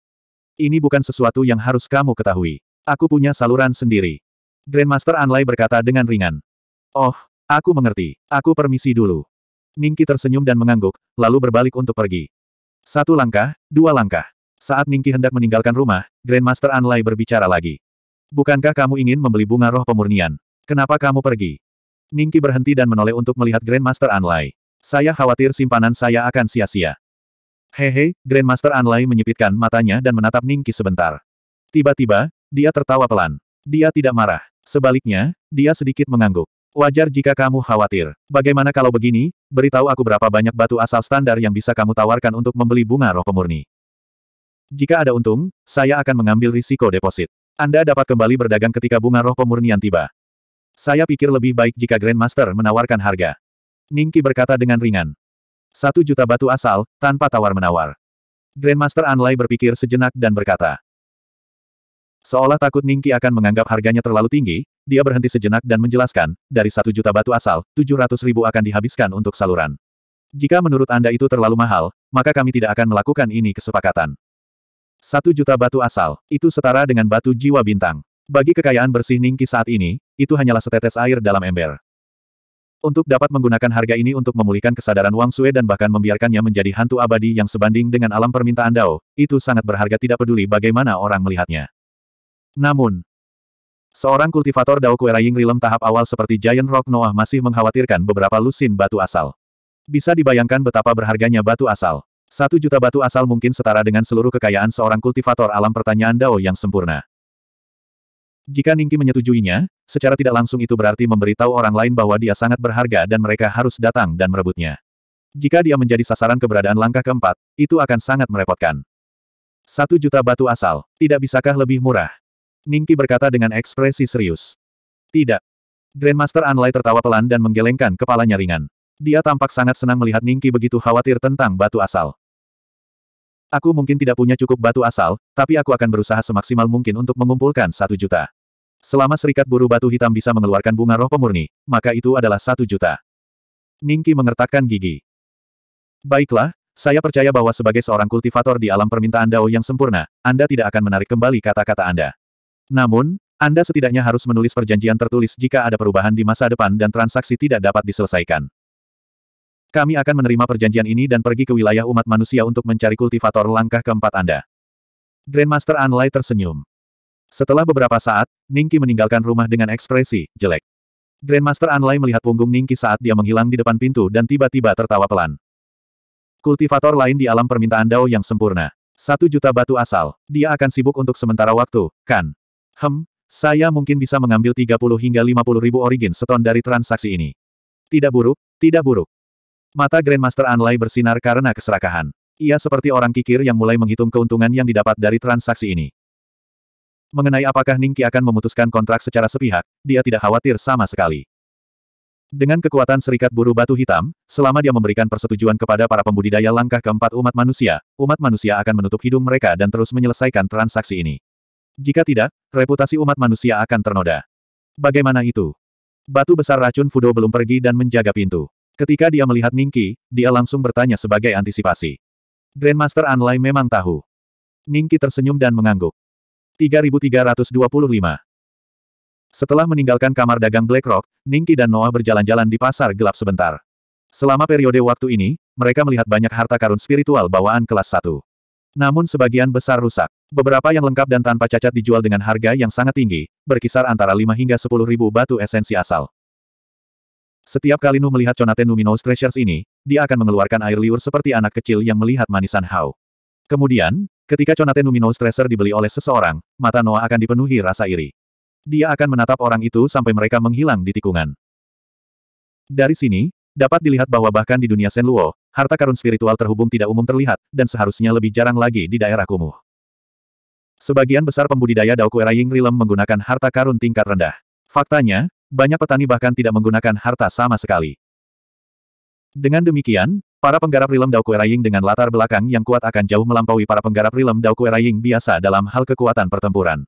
Ini bukan sesuatu yang harus kamu ketahui. Aku punya saluran sendiri. Grandmaster Anlai berkata dengan ringan. Oh, aku mengerti. Aku permisi dulu. Ningki tersenyum dan mengangguk, lalu berbalik untuk pergi. Satu langkah, dua langkah. Saat Ningki hendak meninggalkan rumah, Grandmaster Anlai berbicara lagi. Bukankah kamu ingin membeli bunga roh pemurnian? Kenapa kamu pergi? Ningki berhenti dan menoleh untuk melihat Grandmaster Anlai. Saya khawatir simpanan saya akan sia-sia. Hehe, Grandmaster Anlai menyipitkan matanya dan menatap Ningki sebentar. Tiba-tiba, dia tertawa pelan. Dia tidak marah. Sebaliknya, dia sedikit mengangguk. Wajar jika kamu khawatir. Bagaimana kalau begini, beritahu aku berapa banyak batu asal standar yang bisa kamu tawarkan untuk membeli bunga roh pemurni. Jika ada untung, saya akan mengambil risiko deposit. Anda dapat kembali berdagang ketika bunga roh pemurnian tiba. Saya pikir lebih baik jika Grandmaster menawarkan harga. Ningki berkata dengan ringan. Satu juta batu asal, tanpa tawar-menawar. Grandmaster Anlay berpikir sejenak dan berkata. Seolah takut Ningki akan menganggap harganya terlalu tinggi, dia berhenti sejenak dan menjelaskan, dari satu juta batu asal, tujuh ratus ribu akan dihabiskan untuk saluran. Jika menurut Anda itu terlalu mahal, maka kami tidak akan melakukan ini kesepakatan. Satu juta batu asal, itu setara dengan batu jiwa bintang. Bagi kekayaan bersih Ningki saat ini, itu hanyalah setetes air dalam ember. Untuk dapat menggunakan harga ini untuk memulihkan kesadaran Wang Sue dan bahkan membiarkannya menjadi hantu abadi yang sebanding dengan alam permintaan Dao, itu sangat berharga tidak peduli bagaimana orang melihatnya. Namun, seorang kultivator Dao Ying Rilem tahap awal seperti Giant Rock Noah masih mengkhawatirkan beberapa lusin batu asal. Bisa dibayangkan betapa berharganya batu asal. Satu juta batu asal mungkin setara dengan seluruh kekayaan seorang kultivator alam pertanyaan Dao yang sempurna. Jika Ningki menyetujuinya, secara tidak langsung itu berarti memberitahu orang lain bahwa dia sangat berharga dan mereka harus datang dan merebutnya. Jika dia menjadi sasaran keberadaan langkah keempat, itu akan sangat merepotkan. Satu juta batu asal, tidak bisakah lebih murah? Ningki berkata dengan ekspresi serius. Tidak. Grandmaster Anlai tertawa pelan dan menggelengkan kepalanya ringan. Dia tampak sangat senang melihat Ningki begitu khawatir tentang batu asal. Aku mungkin tidak punya cukup batu asal, tapi aku akan berusaha semaksimal mungkin untuk mengumpulkan satu juta. Selama serikat buru batu hitam bisa mengeluarkan bunga roh pemurni, maka itu adalah satu juta. Ningki mengertakkan gigi. Baiklah, saya percaya bahwa sebagai seorang kultivator di alam permintaan Dao yang sempurna, Anda tidak akan menarik kembali kata-kata Anda. Namun, Anda setidaknya harus menulis perjanjian tertulis jika ada perubahan di masa depan dan transaksi tidak dapat diselesaikan. Kami akan menerima perjanjian ini dan pergi ke wilayah umat manusia untuk mencari kultivator langkah keempat Anda. Grandmaster Anlai tersenyum. Setelah beberapa saat, Ningki meninggalkan rumah dengan ekspresi, jelek. Grandmaster Anlai melihat punggung Ningki saat dia menghilang di depan pintu dan tiba-tiba tertawa pelan. Kultivator lain di alam permintaan Dao yang sempurna. Satu juta batu asal. Dia akan sibuk untuk sementara waktu, kan? Hem, saya mungkin bisa mengambil 30 hingga 50 ribu origin seton dari transaksi ini. Tidak buruk, tidak buruk. Mata Grandmaster Anlay bersinar karena keserakahan. Ia seperti orang kikir yang mulai menghitung keuntungan yang didapat dari transaksi ini. Mengenai apakah Ningki akan memutuskan kontrak secara sepihak, dia tidak khawatir sama sekali. Dengan kekuatan Serikat buru Batu Hitam, selama dia memberikan persetujuan kepada para pembudidaya langkah keempat umat manusia, umat manusia akan menutup hidung mereka dan terus menyelesaikan transaksi ini. Jika tidak, reputasi umat manusia akan ternoda. Bagaimana itu? Batu besar racun Fudo belum pergi dan menjaga pintu. Ketika dia melihat Ningki, dia langsung bertanya sebagai antisipasi. Grandmaster Anlai memang tahu. Ningki tersenyum dan mengangguk. 3325 Setelah meninggalkan kamar dagang Blackrock, Ningki dan Noah berjalan-jalan di pasar gelap sebentar. Selama periode waktu ini, mereka melihat banyak harta karun spiritual bawaan kelas 1. Namun sebagian besar rusak. Beberapa yang lengkap dan tanpa cacat dijual dengan harga yang sangat tinggi, berkisar antara 5 hingga 10 ribu batu esensi asal. Setiap kali Nu melihat Conate Numinous Treasures ini, dia akan mengeluarkan air liur seperti anak kecil yang melihat manisan hau. Kemudian, ketika Conate Numinous Treasure dibeli oleh seseorang, mata Noah akan dipenuhi rasa iri. Dia akan menatap orang itu sampai mereka menghilang di tikungan. Dari sini, dapat dilihat bahwa bahkan di dunia Senluo, harta karun spiritual terhubung tidak umum terlihat, dan seharusnya lebih jarang lagi di daerah kumuh. Sebagian besar pembudidaya Daokuera Rilem menggunakan harta karun tingkat rendah. Faktanya, banyak petani bahkan tidak menggunakan harta sama sekali. Dengan demikian, para penggarap rilem Daokuera Ying dengan latar belakang yang kuat akan jauh melampaui para penggarap rilem Daokuera Ying biasa dalam hal kekuatan pertempuran.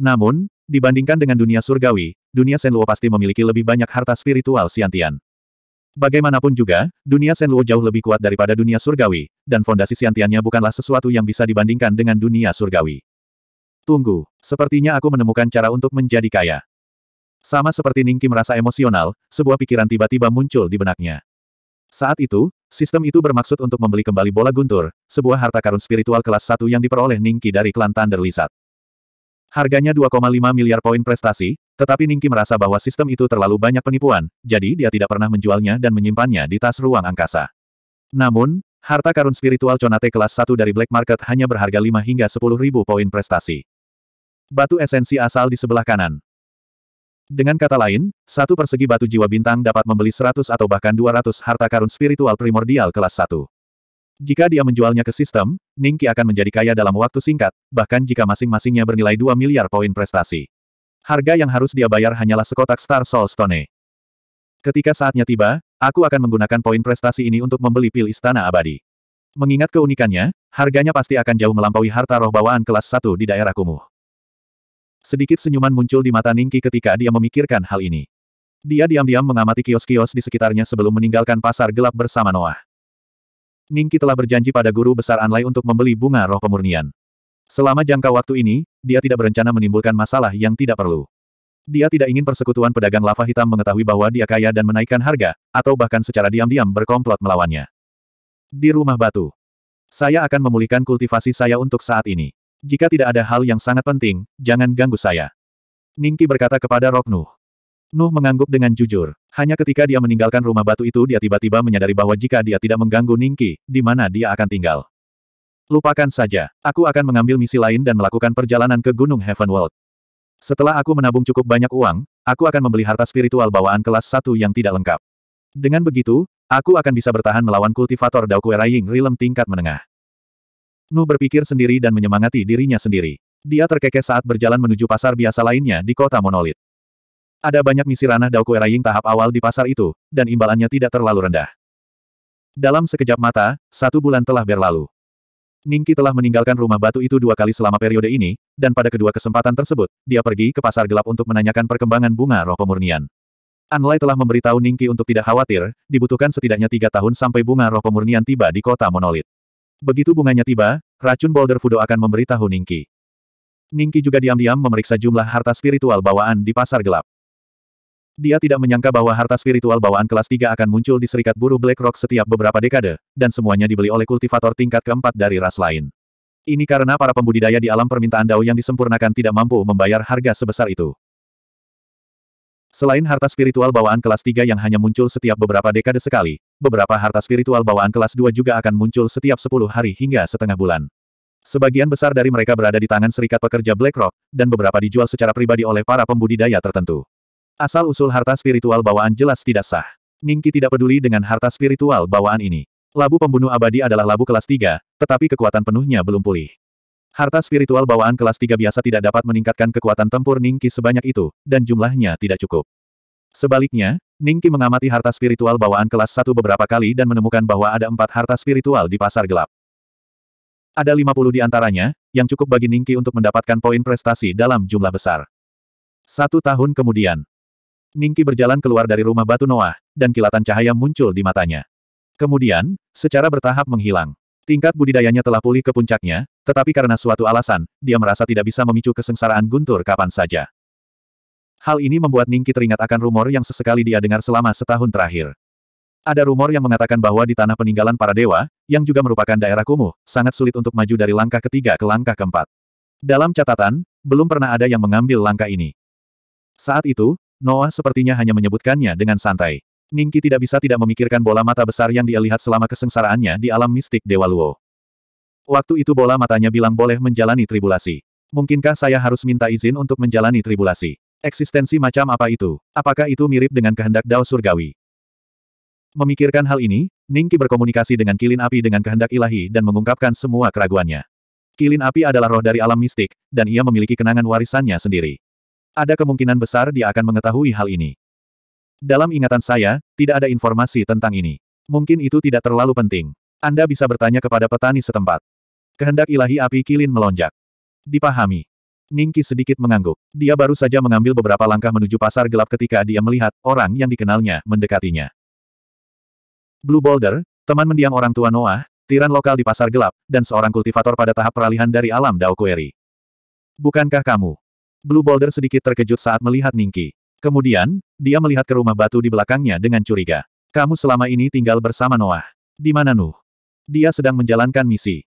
Namun, dibandingkan dengan dunia surgawi, dunia Senluo pasti memiliki lebih banyak harta spiritual siantian. Bagaimanapun juga, dunia Senluo jauh lebih kuat daripada dunia surgawi, dan fondasi siantiannya bukanlah sesuatu yang bisa dibandingkan dengan dunia surgawi. Tunggu, sepertinya aku menemukan cara untuk menjadi kaya. Sama seperti Ningki merasa emosional, sebuah pikiran tiba-tiba muncul di benaknya. Saat itu, sistem itu bermaksud untuk membeli kembali bola guntur, sebuah harta karun spiritual kelas 1 yang diperoleh Ningki dari klan Thunder Lizard. Harganya 2,5 miliar poin prestasi, tetapi Ningki merasa bahwa sistem itu terlalu banyak penipuan, jadi dia tidak pernah menjualnya dan menyimpannya di tas ruang angkasa. Namun, harta karun spiritual Conate kelas 1 dari black market hanya berharga 5 hingga 10 ribu poin prestasi. Batu esensi asal di sebelah kanan. Dengan kata lain, satu persegi batu jiwa bintang dapat membeli 100 atau bahkan 200 harta karun spiritual primordial kelas 1. Jika dia menjualnya ke sistem, Ningki akan menjadi kaya dalam waktu singkat, bahkan jika masing-masingnya bernilai 2 miliar poin prestasi. Harga yang harus dia bayar hanyalah sekotak Star Soul Stone. Ketika saatnya tiba, aku akan menggunakan poin prestasi ini untuk membeli pil istana abadi. Mengingat keunikannya, harganya pasti akan jauh melampaui harta roh bawaan kelas 1 di daerah kumuh. Sedikit senyuman muncul di mata Ningki ketika dia memikirkan hal ini. Dia diam-diam mengamati kios-kios di sekitarnya sebelum meninggalkan pasar gelap bersama Noah. Ningki telah berjanji pada guru besar Anlai untuk membeli bunga roh pemurnian. Selama jangka waktu ini, dia tidak berencana menimbulkan masalah yang tidak perlu. Dia tidak ingin persekutuan pedagang lava hitam mengetahui bahwa dia kaya dan menaikkan harga, atau bahkan secara diam-diam berkomplot melawannya. Di rumah batu. Saya akan memulihkan kultivasi saya untuk saat ini. Jika tidak ada hal yang sangat penting, jangan ganggu saya. Ningki berkata kepada Roknuh. Nuh mengangguk dengan jujur. Hanya ketika dia meninggalkan rumah batu itu dia tiba-tiba menyadari bahwa jika dia tidak mengganggu Ningki, di mana dia akan tinggal. Lupakan saja, aku akan mengambil misi lain dan melakukan perjalanan ke Gunung Heavenworld. Setelah aku menabung cukup banyak uang, aku akan membeli harta spiritual bawaan kelas 1 yang tidak lengkap. Dengan begitu, aku akan bisa bertahan melawan kultivator Raying Rilem tingkat menengah. Nu berpikir sendiri dan menyemangati dirinya sendiri. Dia terkekeh saat berjalan menuju pasar biasa lainnya di kota Monolit. Ada banyak misi ranah Dao Kue Raying tahap awal di pasar itu, dan imbalannya tidak terlalu rendah. Dalam sekejap mata, satu bulan telah berlalu. Ningki telah meninggalkan rumah batu itu dua kali selama periode ini, dan pada kedua kesempatan tersebut, dia pergi ke pasar gelap untuk menanyakan perkembangan bunga roh pemurnian. Anlai telah memberitahu Ningki untuk tidak khawatir, dibutuhkan setidaknya tiga tahun sampai bunga roh pemurnian tiba di kota monolit. Begitu bunganya tiba, racun Boulder Fudo akan memberitahu Ningki. Ningki juga diam-diam memeriksa jumlah harta spiritual bawaan di pasar gelap. Dia tidak menyangka bahwa harta spiritual bawaan kelas 3 akan muncul di serikat buruh Black Rock setiap beberapa dekade, dan semuanya dibeli oleh kultivator tingkat keempat dari ras lain. Ini karena para pembudidaya di alam permintaan Dao yang disempurnakan tidak mampu membayar harga sebesar itu. Selain harta spiritual bawaan kelas 3 yang hanya muncul setiap beberapa dekade sekali, beberapa harta spiritual bawaan kelas 2 juga akan muncul setiap 10 hari hingga setengah bulan. Sebagian besar dari mereka berada di tangan serikat pekerja BlackRock, dan beberapa dijual secara pribadi oleh para pembudidaya tertentu. Asal-usul harta spiritual bawaan jelas tidak sah. Ningki tidak peduli dengan harta spiritual bawaan ini. Labu pembunuh abadi adalah labu kelas 3, tetapi kekuatan penuhnya belum pulih. Harta spiritual bawaan kelas 3 biasa tidak dapat meningkatkan kekuatan tempur Ningki sebanyak itu, dan jumlahnya tidak cukup. Sebaliknya, Ningki mengamati harta spiritual bawaan kelas 1 beberapa kali dan menemukan bahwa ada empat harta spiritual di pasar gelap. Ada 50 di antaranya, yang cukup bagi Ningki untuk mendapatkan poin prestasi dalam jumlah besar. Satu tahun kemudian, Ningki berjalan keluar dari rumah batu Noah, dan kilatan cahaya muncul di matanya. Kemudian, secara bertahap menghilang. Tingkat budidayanya telah pulih ke puncaknya, tetapi karena suatu alasan, dia merasa tidak bisa memicu kesengsaraan guntur kapan saja. Hal ini membuat Ningki teringat akan rumor yang sesekali dia dengar selama setahun terakhir. Ada rumor yang mengatakan bahwa di tanah peninggalan para dewa, yang juga merupakan daerah kumuh, sangat sulit untuk maju dari langkah ketiga ke langkah keempat. Dalam catatan, belum pernah ada yang mengambil langkah ini. Saat itu, Noah sepertinya hanya menyebutkannya dengan santai. Ningki tidak bisa tidak memikirkan bola mata besar yang dia lihat selama kesengsaraannya di alam mistik Dewa Luo. Waktu itu bola matanya bilang boleh menjalani tribulasi. Mungkinkah saya harus minta izin untuk menjalani tribulasi? Eksistensi macam apa itu? Apakah itu mirip dengan kehendak Dao Surgawi? Memikirkan hal ini, Ningki berkomunikasi dengan kilin api dengan kehendak ilahi dan mengungkapkan semua keraguannya. Kilin api adalah roh dari alam mistik, dan ia memiliki kenangan warisannya sendiri. Ada kemungkinan besar dia akan mengetahui hal ini. Dalam ingatan saya, tidak ada informasi tentang ini. Mungkin itu tidak terlalu penting. Anda bisa bertanya kepada petani setempat. Kehendak ilahi api kilin melonjak. Dipahami. Ningki sedikit mengangguk. Dia baru saja mengambil beberapa langkah menuju pasar gelap ketika dia melihat orang yang dikenalnya mendekatinya. Blue Boulder, teman mendiang orang tua Noah, tiran lokal di pasar gelap, dan seorang kultivator pada tahap peralihan dari alam Dao Bukankah kamu? Blue Boulder sedikit terkejut saat melihat Ningki. Kemudian, dia melihat ke rumah batu di belakangnya dengan curiga. Kamu selama ini tinggal bersama Noah. Di mana Nuh? Dia sedang menjalankan misi.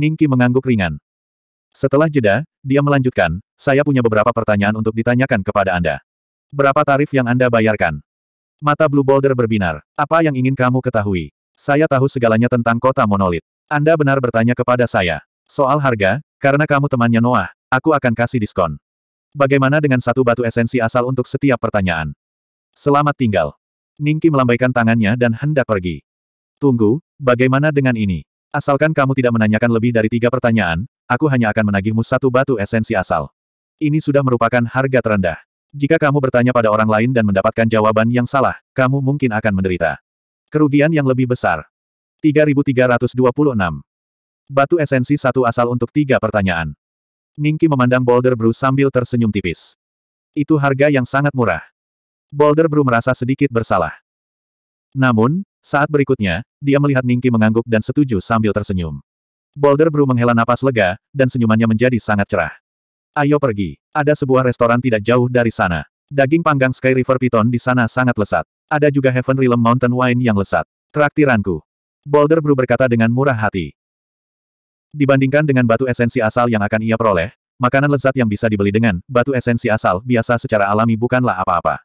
Ningki mengangguk ringan. Setelah jeda, dia melanjutkan, saya punya beberapa pertanyaan untuk ditanyakan kepada Anda. Berapa tarif yang Anda bayarkan? Mata Blue Boulder berbinar. Apa yang ingin kamu ketahui? Saya tahu segalanya tentang kota monolit. Anda benar bertanya kepada saya. Soal harga, karena kamu temannya Noah, aku akan kasih diskon. Bagaimana dengan satu batu esensi asal untuk setiap pertanyaan? Selamat tinggal. Ningki melambaikan tangannya dan hendak pergi. Tunggu, bagaimana dengan ini? Asalkan kamu tidak menanyakan lebih dari tiga pertanyaan, aku hanya akan menagihmu satu batu esensi asal. Ini sudah merupakan harga terendah. Jika kamu bertanya pada orang lain dan mendapatkan jawaban yang salah, kamu mungkin akan menderita. Kerugian yang lebih besar. 3326. Batu esensi satu asal untuk tiga pertanyaan. Ningki memandang Boulder Brew sambil tersenyum tipis. Itu harga yang sangat murah. Boulder Brew merasa sedikit bersalah. Namun, saat berikutnya, dia melihat Ningki mengangguk dan setuju sambil tersenyum. Boulder Brew menghela napas lega, dan senyumannya menjadi sangat cerah. Ayo pergi. Ada sebuah restoran tidak jauh dari sana. Daging panggang Sky River Piton di sana sangat lesat. Ada juga Heaven Realm Mountain Wine yang lesat. Traktiranku. Boulder Brew berkata dengan murah hati. Dibandingkan dengan batu esensi asal yang akan ia peroleh, makanan lezat yang bisa dibeli dengan batu esensi asal biasa secara alami bukanlah apa-apa.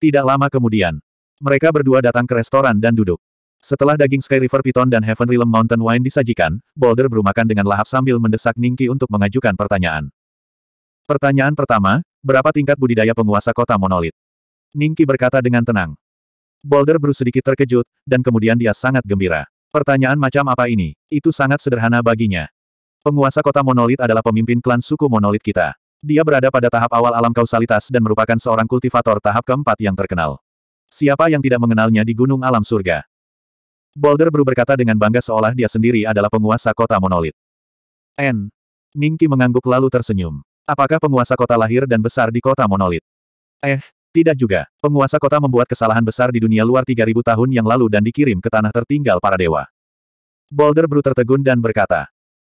Tidak lama kemudian, mereka berdua datang ke restoran dan duduk. Setelah daging Sky River Piton dan Heaven Realm Mountain Wine disajikan, Boulder berumakan dengan lahap sambil mendesak Ningki untuk mengajukan pertanyaan. Pertanyaan pertama, berapa tingkat budidaya penguasa kota monolit? Ningki berkata dengan tenang. Boulder baru sedikit terkejut, dan kemudian dia sangat gembira. Pertanyaan macam apa ini? Itu sangat sederhana baginya. Penguasa kota monolit adalah pemimpin klan suku monolit kita. Dia berada pada tahap awal alam kausalitas dan merupakan seorang kultivator tahap keempat yang terkenal. Siapa yang tidak mengenalnya di gunung alam surga? Boulder Bru berkata dengan bangga seolah dia sendiri adalah penguasa kota monolit. N. Ningki mengangguk lalu tersenyum. Apakah penguasa kota lahir dan besar di kota monolit? Eh, tidak juga. Penguasa kota membuat kesalahan besar di dunia luar 3000 tahun yang lalu dan dikirim ke tanah tertinggal para dewa. Boulder Brew tertegun dan berkata.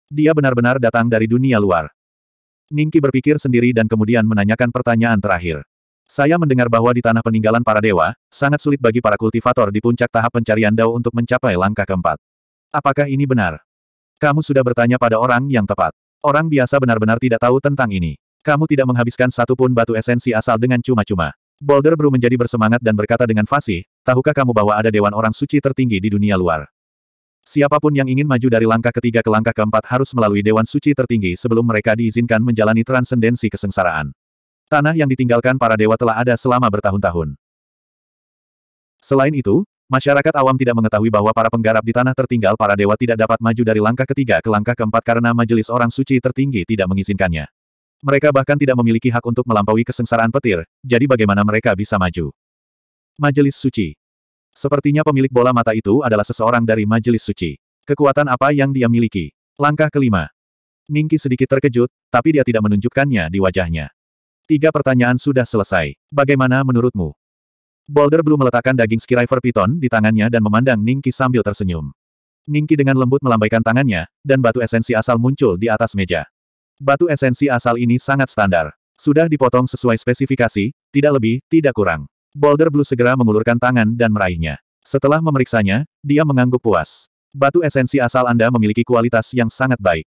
Dia benar-benar datang dari dunia luar. Ningki berpikir sendiri dan kemudian menanyakan pertanyaan terakhir. Saya mendengar bahwa di tanah peninggalan para dewa, sangat sulit bagi para kultivator di puncak tahap pencarian dao untuk mencapai langkah keempat. Apakah ini benar? Kamu sudah bertanya pada orang yang tepat. Orang biasa benar-benar tidak tahu tentang ini. Kamu tidak menghabiskan satupun batu esensi asal dengan cuma-cuma. Boulder Brew menjadi bersemangat dan berkata dengan fasih, tahukah kamu bahwa ada dewan orang suci tertinggi di dunia luar? Siapapun yang ingin maju dari langkah ketiga ke langkah keempat harus melalui dewan suci tertinggi sebelum mereka diizinkan menjalani transendensi kesengsaraan. Tanah yang ditinggalkan para dewa telah ada selama bertahun-tahun. Selain itu, masyarakat awam tidak mengetahui bahwa para penggarap di tanah tertinggal para dewa tidak dapat maju dari langkah ketiga ke langkah keempat karena majelis orang suci tertinggi tidak mengizinkannya. Mereka bahkan tidak memiliki hak untuk melampaui kesengsaraan petir, jadi bagaimana mereka bisa maju? Majelis Suci Sepertinya pemilik bola mata itu adalah seseorang dari Majelis Suci. Kekuatan apa yang dia miliki? Langkah kelima. Ningki sedikit terkejut, tapi dia tidak menunjukkannya di wajahnya. Tiga pertanyaan sudah selesai. Bagaimana menurutmu? Boulder belum meletakkan daging Skyriver piton di tangannya dan memandang Ningki sambil tersenyum. Ningki dengan lembut melambaikan tangannya, dan batu esensi asal muncul di atas meja. Batu esensi asal ini sangat standar. Sudah dipotong sesuai spesifikasi, tidak lebih, tidak kurang. Boulder Blue segera mengulurkan tangan dan meraihnya. Setelah memeriksanya, dia mengangguk puas. Batu esensi asal Anda memiliki kualitas yang sangat baik.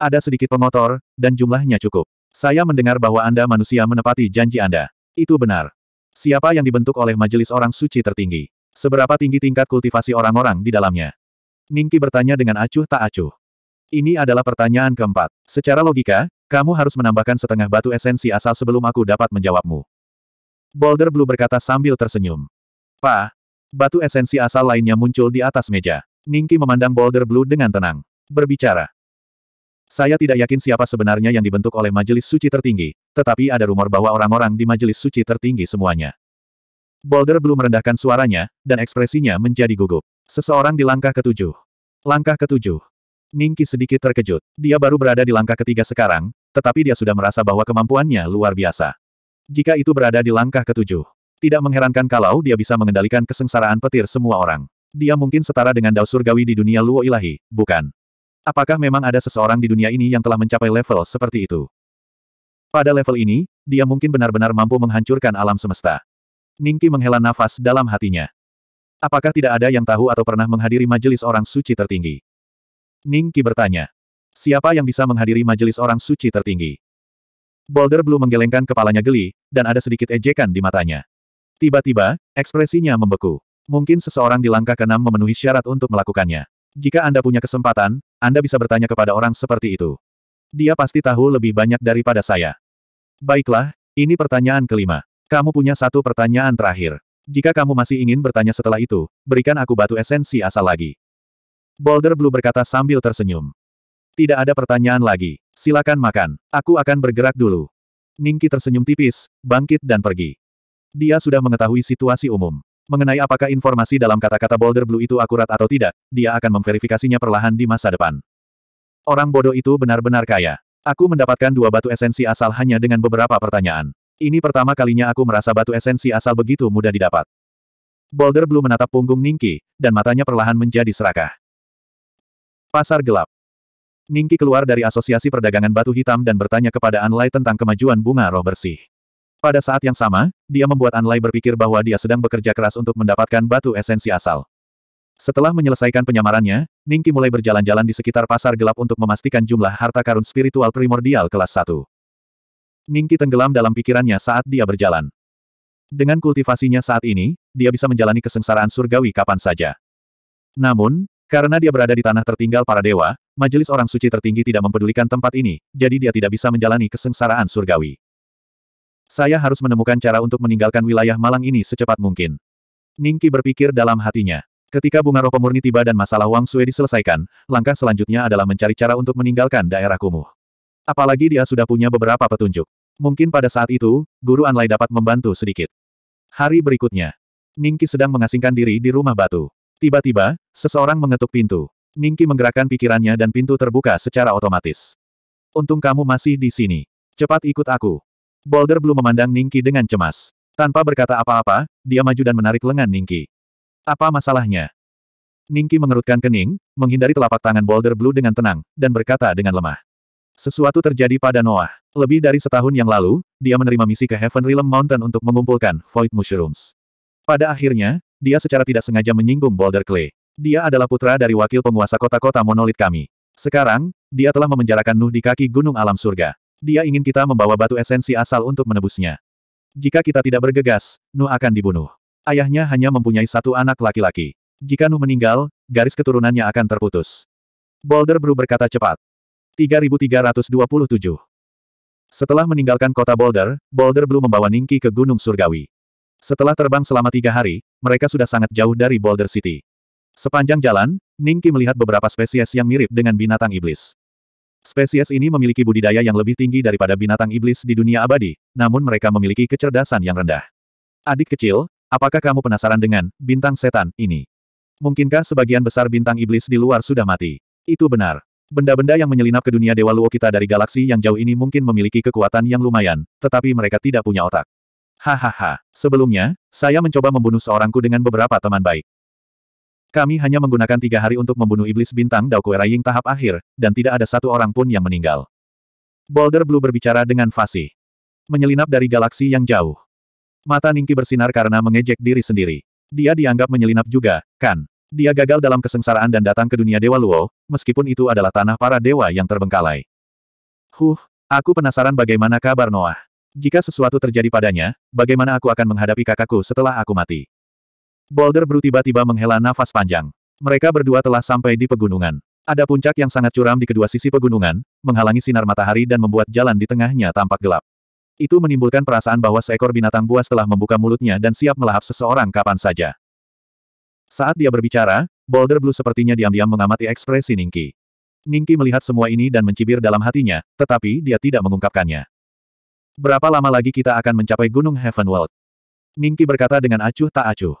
Ada sedikit pengotor, dan jumlahnya cukup. Saya mendengar bahwa Anda manusia menepati janji Anda. Itu benar. Siapa yang dibentuk oleh majelis orang suci tertinggi? Seberapa tinggi tingkat kultivasi orang-orang di dalamnya? Ningki bertanya dengan acuh tak acuh. Ini adalah pertanyaan keempat. Secara logika, kamu harus menambahkan setengah batu esensi asal sebelum aku dapat menjawabmu. Boulder Blue berkata sambil tersenyum. Pa, batu esensi asal lainnya muncul di atas meja. Ningki memandang Boulder Blue dengan tenang. Berbicara. Saya tidak yakin siapa sebenarnya yang dibentuk oleh majelis suci tertinggi, tetapi ada rumor bahwa orang-orang di majelis suci tertinggi semuanya. Boulder Blue merendahkan suaranya, dan ekspresinya menjadi gugup. Seseorang di langkah ketujuh. Langkah ketujuh. Ningki sedikit terkejut. Dia baru berada di langkah ketiga sekarang, tetapi dia sudah merasa bahwa kemampuannya luar biasa. Jika itu berada di langkah ketujuh, tidak mengherankan kalau dia bisa mengendalikan kesengsaraan petir semua orang. Dia mungkin setara dengan Dao surgawi di dunia luo ilahi, bukan? Apakah memang ada seseorang di dunia ini yang telah mencapai level seperti itu? Pada level ini, dia mungkin benar-benar mampu menghancurkan alam semesta. Ningki menghela nafas dalam hatinya. Apakah tidak ada yang tahu atau pernah menghadiri majelis orang suci tertinggi? Ning Qi bertanya. Siapa yang bisa menghadiri majelis orang suci tertinggi? Boulder Blue menggelengkan kepalanya geli, dan ada sedikit ejekan di matanya. Tiba-tiba, ekspresinya membeku. Mungkin seseorang di langkah keenam memenuhi syarat untuk melakukannya. Jika Anda punya kesempatan, Anda bisa bertanya kepada orang seperti itu. Dia pasti tahu lebih banyak daripada saya. Baiklah, ini pertanyaan kelima. Kamu punya satu pertanyaan terakhir. Jika kamu masih ingin bertanya setelah itu, berikan aku batu esensi asal lagi. Boulder Blue berkata sambil tersenyum. Tidak ada pertanyaan lagi. Silakan makan. Aku akan bergerak dulu. Ningki tersenyum tipis, bangkit dan pergi. Dia sudah mengetahui situasi umum. Mengenai apakah informasi dalam kata-kata Boulder Blue itu akurat atau tidak, dia akan memverifikasinya perlahan di masa depan. Orang bodoh itu benar-benar kaya. Aku mendapatkan dua batu esensi asal hanya dengan beberapa pertanyaan. Ini pertama kalinya aku merasa batu esensi asal begitu mudah didapat. Boulder Blue menatap punggung Ningki, dan matanya perlahan menjadi serakah. Pasar gelap. Ningki keluar dari Asosiasi Perdagangan Batu Hitam dan bertanya kepada Anlai tentang kemajuan bunga roh bersih. Pada saat yang sama, dia membuat Anlai berpikir bahwa dia sedang bekerja keras untuk mendapatkan batu esensi asal. Setelah menyelesaikan penyamarannya, Ningki mulai berjalan-jalan di sekitar pasar gelap untuk memastikan jumlah harta karun spiritual primordial kelas 1. Ningki tenggelam dalam pikirannya saat dia berjalan. Dengan kultivasinya saat ini, dia bisa menjalani kesengsaraan surgawi kapan saja. Namun, karena dia berada di tanah tertinggal para dewa, majelis orang suci tertinggi tidak mempedulikan tempat ini, jadi dia tidak bisa menjalani kesengsaraan surgawi. Saya harus menemukan cara untuk meninggalkan wilayah malang ini secepat mungkin. Ningki berpikir dalam hatinya. Ketika bunga roh pemurni tiba dan masalah Wang Sue diselesaikan, langkah selanjutnya adalah mencari cara untuk meninggalkan daerah kumuh. Apalagi dia sudah punya beberapa petunjuk. Mungkin pada saat itu, Guru Anlai dapat membantu sedikit. Hari berikutnya, Ningki sedang mengasingkan diri di rumah batu. Tiba-tiba, seseorang mengetuk pintu. Ningki menggerakkan pikirannya dan pintu terbuka secara otomatis. Untung kamu masih di sini. Cepat ikut aku. Boulder Blue memandang Ningki dengan cemas. Tanpa berkata apa-apa, dia maju dan menarik lengan Ningki. Apa masalahnya? Ningki mengerutkan kening, menghindari telapak tangan Boulder Blue dengan tenang, dan berkata dengan lemah. Sesuatu terjadi pada Noah. Lebih dari setahun yang lalu, dia menerima misi ke Heaven Realm Mountain untuk mengumpulkan Void Mushrooms. Pada akhirnya, dia secara tidak sengaja menyinggung Boulder Clay. Dia adalah putra dari wakil penguasa kota-kota monolit kami. Sekarang, dia telah memenjarakan Nuh di kaki gunung alam surga. Dia ingin kita membawa batu esensi asal untuk menebusnya. Jika kita tidak bergegas, Nuh akan dibunuh. Ayahnya hanya mempunyai satu anak laki-laki. Jika Nuh meninggal, garis keturunannya akan terputus. Boulder Brew berkata cepat. 3327 Setelah meninggalkan kota Boulder, Boulder Blue membawa Ningki ke Gunung Surgawi. Setelah terbang selama tiga hari, mereka sudah sangat jauh dari Boulder City. Sepanjang jalan, Ningki melihat beberapa spesies yang mirip dengan binatang iblis. Spesies ini memiliki budidaya yang lebih tinggi daripada binatang iblis di dunia abadi, namun mereka memiliki kecerdasan yang rendah. Adik kecil, apakah kamu penasaran dengan bintang setan ini? Mungkinkah sebagian besar bintang iblis di luar sudah mati? Itu benar. Benda-benda yang menyelinap ke dunia Dewa Luo kita dari galaksi yang jauh ini mungkin memiliki kekuatan yang lumayan, tetapi mereka tidak punya otak. Hahaha, sebelumnya, saya mencoba membunuh seorangku dengan beberapa teman baik. Kami hanya menggunakan tiga hari untuk membunuh iblis bintang Daokue Raying tahap akhir, dan tidak ada satu orang pun yang meninggal. Boulder Blue berbicara dengan fasih. Menyelinap dari galaksi yang jauh. Mata Ningki bersinar karena mengejek diri sendiri. Dia dianggap menyelinap juga, kan? Dia gagal dalam kesengsaraan dan datang ke dunia Dewa Luo, meskipun itu adalah tanah para dewa yang terbengkalai. Huh, aku penasaran bagaimana kabar Noah. Jika sesuatu terjadi padanya, bagaimana aku akan menghadapi kakakku setelah aku mati? Boulder Brew tiba-tiba menghela nafas panjang. Mereka berdua telah sampai di pegunungan. Ada puncak yang sangat curam di kedua sisi pegunungan, menghalangi sinar matahari dan membuat jalan di tengahnya tampak gelap. Itu menimbulkan perasaan bahwa seekor binatang buas telah membuka mulutnya dan siap melahap seseorang kapan saja. Saat dia berbicara, Boulder Blue sepertinya diam-diam mengamati ekspresi Ningki. Ningki melihat semua ini dan mencibir dalam hatinya, tetapi dia tidak mengungkapkannya. Berapa lama lagi kita akan mencapai Gunung Heavenworld? Ningki berkata dengan acuh tak acuh.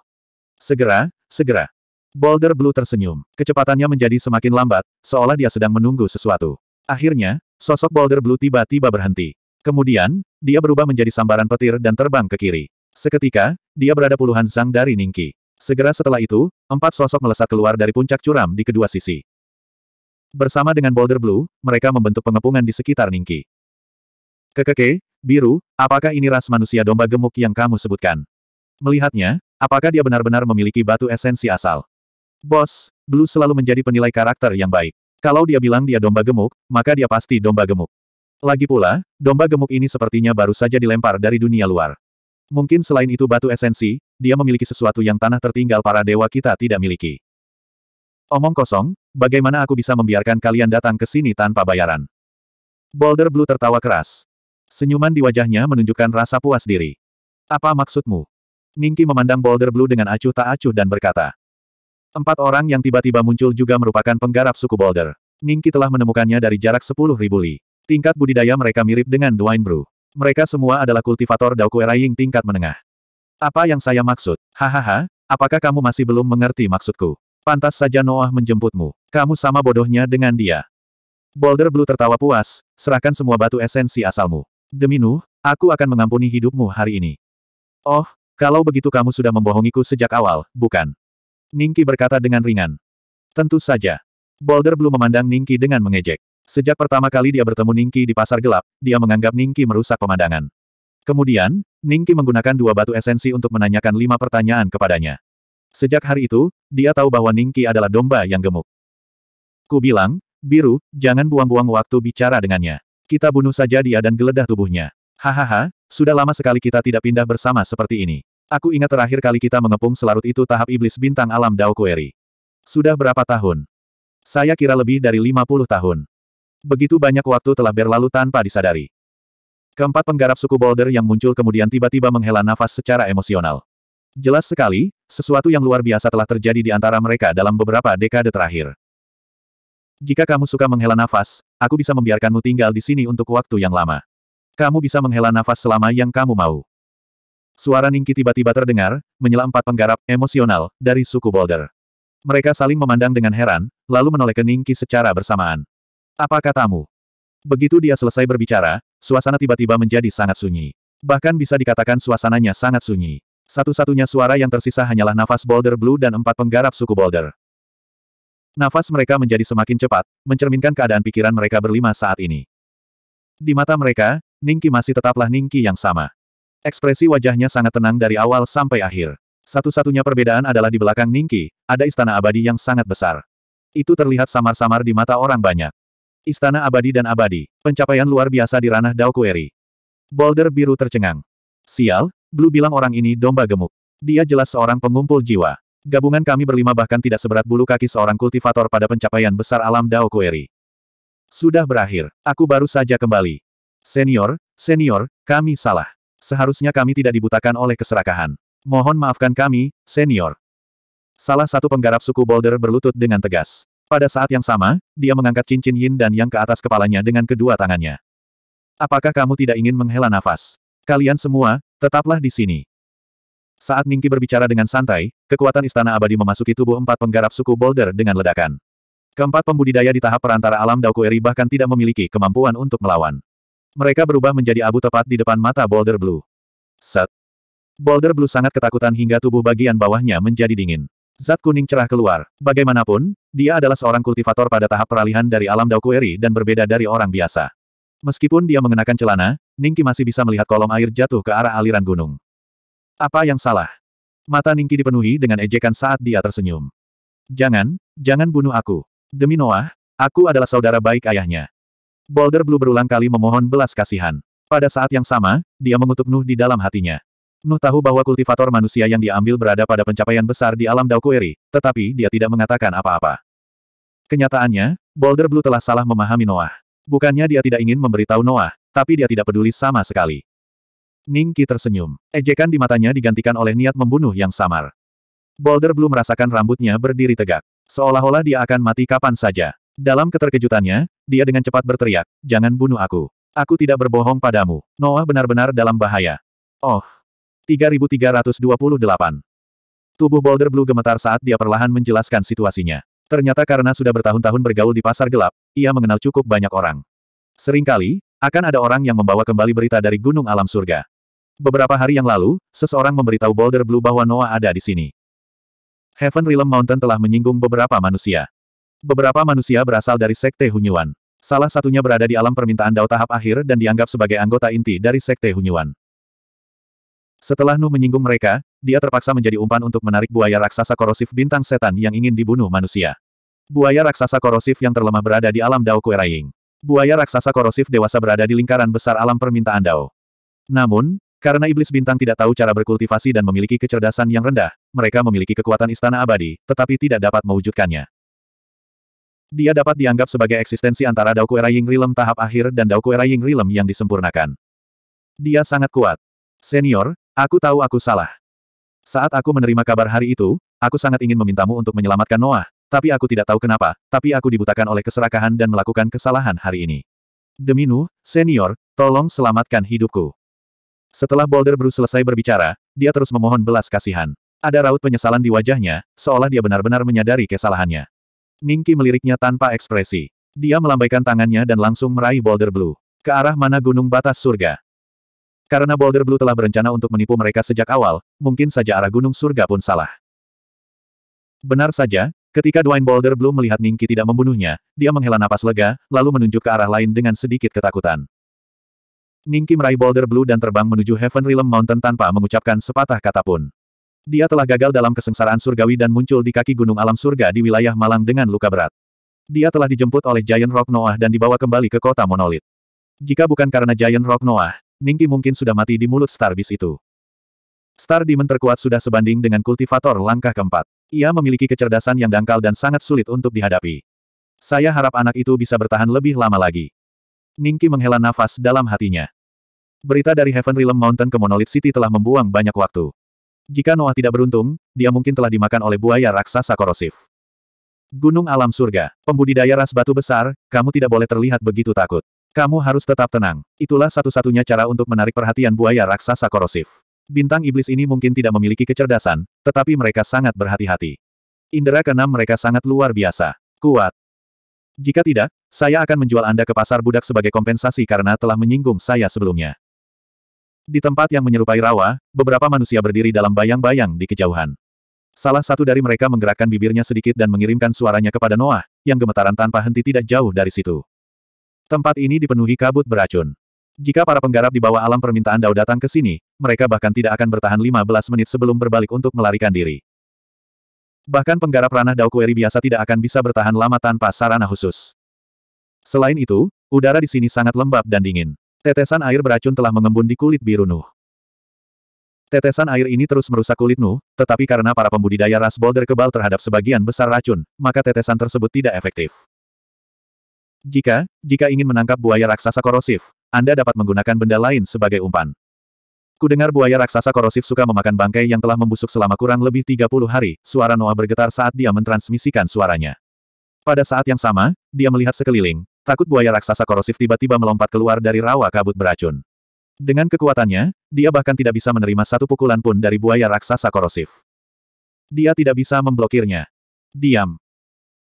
Segera, segera. Boulder Blue tersenyum. Kecepatannya menjadi semakin lambat, seolah dia sedang menunggu sesuatu. Akhirnya, sosok Boulder Blue tiba-tiba berhenti. Kemudian, dia berubah menjadi sambaran petir dan terbang ke kiri. Seketika, dia berada puluhan sang dari Ningki. Segera setelah itu, empat sosok melesat keluar dari puncak curam di kedua sisi. Bersama dengan Boulder Blue, mereka membentuk pengepungan di sekitar Ningki. Kekeke, biru, apakah ini ras manusia domba gemuk yang kamu sebutkan? Melihatnya, apakah dia benar-benar memiliki batu esensi asal? Bos, Blue selalu menjadi penilai karakter yang baik. Kalau dia bilang dia domba gemuk, maka dia pasti domba gemuk. Lagi pula, domba gemuk ini sepertinya baru saja dilempar dari dunia luar. Mungkin selain itu batu esensi, dia memiliki sesuatu yang tanah tertinggal para dewa kita tidak miliki. Omong kosong, bagaimana aku bisa membiarkan kalian datang ke sini tanpa bayaran? Boulder Blue tertawa keras. Senyuman di wajahnya menunjukkan rasa puas diri. Apa maksudmu? Ningki memandang Boulder Blue dengan acuh tak acuh dan berkata. Empat orang yang tiba-tiba muncul juga merupakan penggarap suku Boulder. Ningki telah menemukannya dari jarak ribu li. Tingkat budidaya mereka mirip dengan Dwayne Brew. Mereka semua adalah kultivator Daoku Eraying tingkat menengah. Apa yang saya maksud? Hahaha, apakah kamu masih belum mengerti maksudku? Pantas saja Noah menjemputmu. Kamu sama bodohnya dengan dia. Boulder Blue tertawa puas, serahkan semua batu esensi asalmu. Demi Nuh, aku akan mengampuni hidupmu hari ini. Oh, kalau begitu kamu sudah membohongiku sejak awal, bukan? Ningki berkata dengan ringan. Tentu saja. Boulder Blue memandang Ningki dengan mengejek. Sejak pertama kali dia bertemu Ningki di pasar gelap, dia menganggap Ningki merusak pemandangan. Kemudian, Ningki menggunakan dua batu esensi untuk menanyakan lima pertanyaan kepadanya. Sejak hari itu, dia tahu bahwa Ningki adalah domba yang gemuk. Ku bilang, biru, jangan buang-buang waktu bicara dengannya. Kita bunuh saja dia dan geledah tubuhnya. Hahaha, sudah lama sekali kita tidak pindah bersama seperti ini. Aku ingat terakhir kali kita mengepung selarut itu tahap iblis bintang alam Dao Kueri. Sudah berapa tahun? Saya kira lebih dari 50 tahun. Begitu banyak waktu telah berlalu tanpa disadari. Keempat penggarap suku Boulder yang muncul kemudian tiba-tiba menghela nafas secara emosional. Jelas sekali, sesuatu yang luar biasa telah terjadi di antara mereka dalam beberapa dekade terakhir. Jika kamu suka menghela nafas, aku bisa membiarkanmu tinggal di sini untuk waktu yang lama. Kamu bisa menghela nafas selama yang kamu mau. Suara Ningki tiba-tiba terdengar, menyela empat penggarap emosional dari suku Boulder. Mereka saling memandang dengan heran, lalu menoleh ke Ningki secara bersamaan. Apa katamu? Begitu dia selesai berbicara, suasana tiba-tiba menjadi sangat sunyi. Bahkan bisa dikatakan suasananya sangat sunyi. Satu-satunya suara yang tersisa hanyalah nafas Boulder Blue dan empat penggarap suku Boulder. Nafas mereka menjadi semakin cepat, mencerminkan keadaan pikiran mereka berlima saat ini. Di mata mereka, Ningki masih tetaplah Ningki yang sama. Ekspresi wajahnya sangat tenang dari awal sampai akhir. Satu-satunya perbedaan adalah di belakang Ningki, ada istana abadi yang sangat besar. Itu terlihat samar-samar di mata orang banyak. Istana abadi dan abadi, pencapaian luar biasa di ranah Daokueri. Boulder biru tercengang. Sial, Blue bilang orang ini domba gemuk. Dia jelas seorang pengumpul jiwa. Gabungan kami berlima bahkan tidak seberat bulu kaki seorang kultivator pada pencapaian besar alam Dao Kueri. Sudah berakhir, aku baru saja kembali. Senior, senior, kami salah. Seharusnya kami tidak dibutakan oleh keserakahan. Mohon maafkan kami, senior. Salah satu penggarap suku Boulder berlutut dengan tegas. Pada saat yang sama, dia mengangkat cincin yin dan yang ke atas kepalanya dengan kedua tangannya. Apakah kamu tidak ingin menghela nafas? Kalian semua, tetaplah di sini. Saat Ningki berbicara dengan santai, kekuatan istana abadi memasuki tubuh empat penggarap suku Boulder dengan ledakan. Keempat pembudidaya di tahap perantara alam Daukueri bahkan tidak memiliki kemampuan untuk melawan. Mereka berubah menjadi abu tepat di depan mata Boulder Blue. Set. Boulder Blue sangat ketakutan hingga tubuh bagian bawahnya menjadi dingin. Zat kuning cerah keluar. Bagaimanapun, dia adalah seorang kultivator pada tahap peralihan dari alam Daukueri dan berbeda dari orang biasa. Meskipun dia mengenakan celana, Ningki masih bisa melihat kolom air jatuh ke arah aliran gunung. Apa yang salah? Mata Ningki dipenuhi dengan ejekan saat dia tersenyum. Jangan, jangan bunuh aku. Demi Noah, aku adalah saudara baik ayahnya. Boulder Blue berulang kali memohon belas kasihan. Pada saat yang sama, dia mengutuk Nuh di dalam hatinya. Nuh tahu bahwa kultivator manusia yang diambil berada pada pencapaian besar di alam Daokueri, tetapi dia tidak mengatakan apa-apa. Kenyataannya, Boulder Blue telah salah memahami Noah. Bukannya dia tidak ingin memberitahu Noah, tapi dia tidak peduli sama sekali. Ning Qi tersenyum. Ejekan di matanya digantikan oleh niat membunuh yang samar. Boulder Blue merasakan rambutnya berdiri tegak. Seolah-olah dia akan mati kapan saja. Dalam keterkejutannya, dia dengan cepat berteriak, jangan bunuh aku. Aku tidak berbohong padamu. Noah benar-benar dalam bahaya. Oh. 3328. Tubuh Boulder Blue gemetar saat dia perlahan menjelaskan situasinya. Ternyata karena sudah bertahun-tahun bergaul di pasar gelap, ia mengenal cukup banyak orang. Seringkali, akan ada orang yang membawa kembali berita dari gunung alam surga. Beberapa hari yang lalu, seseorang memberitahu Boulder Blue bahwa Noah ada di sini. Heaven Realm Mountain telah menyinggung beberapa manusia. Beberapa manusia berasal dari Sekte Hunyuan. Salah satunya berada di alam permintaan Dao tahap akhir dan dianggap sebagai anggota inti dari Sekte Hunyuan. Setelah Nu menyinggung mereka, dia terpaksa menjadi umpan untuk menarik buaya raksasa korosif bintang setan yang ingin dibunuh manusia. Buaya raksasa korosif yang terlemah berada di alam Dao Kueraying. Buaya raksasa korosif dewasa berada di lingkaran besar alam permintaan Dao. Namun, karena iblis bintang tidak tahu cara berkultivasi dan memiliki kecerdasan yang rendah, mereka memiliki kekuatan istana abadi, tetapi tidak dapat mewujudkannya. Dia dapat dianggap sebagai eksistensi antara Daoku Era Ying Rilem tahap akhir dan Daoku Era Ying Rilem yang disempurnakan. Dia sangat kuat. Senior, aku tahu aku salah. Saat aku menerima kabar hari itu, aku sangat ingin memintamu untuk menyelamatkan Noah, tapi aku tidak tahu kenapa, tapi aku dibutakan oleh keserakahan dan melakukan kesalahan hari ini. Demi Nu, senior, tolong selamatkan hidupku. Setelah Boulder Bruce selesai berbicara, dia terus memohon belas kasihan. Ada raut penyesalan di wajahnya, seolah dia benar-benar menyadari kesalahannya. Ningki meliriknya tanpa ekspresi. Dia melambaikan tangannya dan langsung meraih Boulder Blue. Ke arah mana gunung batas surga. Karena Boulder Blue telah berencana untuk menipu mereka sejak awal, mungkin saja arah gunung surga pun salah. Benar saja, ketika Dwayne Boulder Blue melihat Ningki tidak membunuhnya, dia menghela napas lega, lalu menunjuk ke arah lain dengan sedikit ketakutan. Ningki meraih Boulder Blue dan terbang menuju Heaven Realm Mountain tanpa mengucapkan sepatah kata pun. Dia telah gagal dalam kesengsaraan surgawi dan muncul di kaki gunung alam surga di wilayah Malang dengan luka berat. Dia telah dijemput oleh Giant Rock Noah dan dibawa kembali ke kota Monolit. Jika bukan karena Giant Rock Noah, Ningki mungkin sudah mati di mulut Starbis itu. Star Demon terkuat sudah sebanding dengan kultivator langkah keempat. Ia memiliki kecerdasan yang dangkal dan sangat sulit untuk dihadapi. Saya harap anak itu bisa bertahan lebih lama lagi. Ningki menghela nafas dalam hatinya. Berita dari Heaven Realm Mountain ke Monolith City telah membuang banyak waktu. Jika Noah tidak beruntung, dia mungkin telah dimakan oleh buaya raksasa korosif. Gunung Alam Surga, pembudidaya ras batu besar, kamu tidak boleh terlihat begitu takut. Kamu harus tetap tenang. Itulah satu-satunya cara untuk menarik perhatian buaya raksasa korosif. Bintang iblis ini mungkin tidak memiliki kecerdasan, tetapi mereka sangat berhati-hati. Indera keenam mereka sangat luar biasa. Kuat. Jika tidak, saya akan menjual Anda ke pasar budak sebagai kompensasi karena telah menyinggung saya sebelumnya. Di tempat yang menyerupai rawa, beberapa manusia berdiri dalam bayang-bayang di kejauhan. Salah satu dari mereka menggerakkan bibirnya sedikit dan mengirimkan suaranya kepada Noah, yang gemetaran tanpa henti tidak jauh dari situ. Tempat ini dipenuhi kabut beracun. Jika para penggarap di bawah alam permintaan Dao datang ke sini, mereka bahkan tidak akan bertahan 15 menit sebelum berbalik untuk melarikan diri. Bahkan penggarap ranah Dao Kueri biasa tidak akan bisa bertahan lama tanpa sarana khusus. Selain itu, udara di sini sangat lembab dan dingin. Tetesan air beracun telah mengembun di kulit biru Nuh. Tetesan air ini terus merusak kulit Nuh, tetapi karena para pembudidaya ras boulder kebal terhadap sebagian besar racun, maka tetesan tersebut tidak efektif. Jika, jika ingin menangkap buaya raksasa korosif, Anda dapat menggunakan benda lain sebagai umpan. Kudengar buaya raksasa korosif suka memakan bangkai yang telah membusuk selama kurang lebih 30 hari, suara Noah bergetar saat dia mentransmisikan suaranya. Pada saat yang sama, dia melihat sekeliling, takut buaya raksasa korosif tiba-tiba melompat keluar dari rawa kabut beracun. Dengan kekuatannya, dia bahkan tidak bisa menerima satu pukulan pun dari buaya raksasa korosif. Dia tidak bisa memblokirnya. Diam.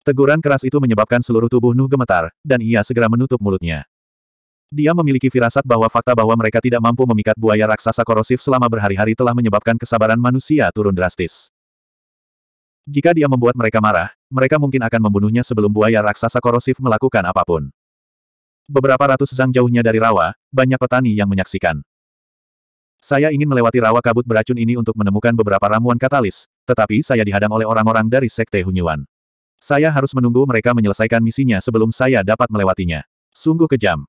Teguran keras itu menyebabkan seluruh tubuh Nuh gemetar, dan ia segera menutup mulutnya. Dia memiliki firasat bahwa fakta bahwa mereka tidak mampu memikat buaya raksasa korosif selama berhari-hari telah menyebabkan kesabaran manusia turun drastis. Jika dia membuat mereka marah, mereka mungkin akan membunuhnya sebelum buaya raksasa korosif melakukan apapun. Beberapa ratus zang jauhnya dari rawa, banyak petani yang menyaksikan. Saya ingin melewati rawa kabut beracun ini untuk menemukan beberapa ramuan katalis, tetapi saya dihadang oleh orang-orang dari Sekte Hunyuan. Saya harus menunggu mereka menyelesaikan misinya sebelum saya dapat melewatinya. Sungguh kejam.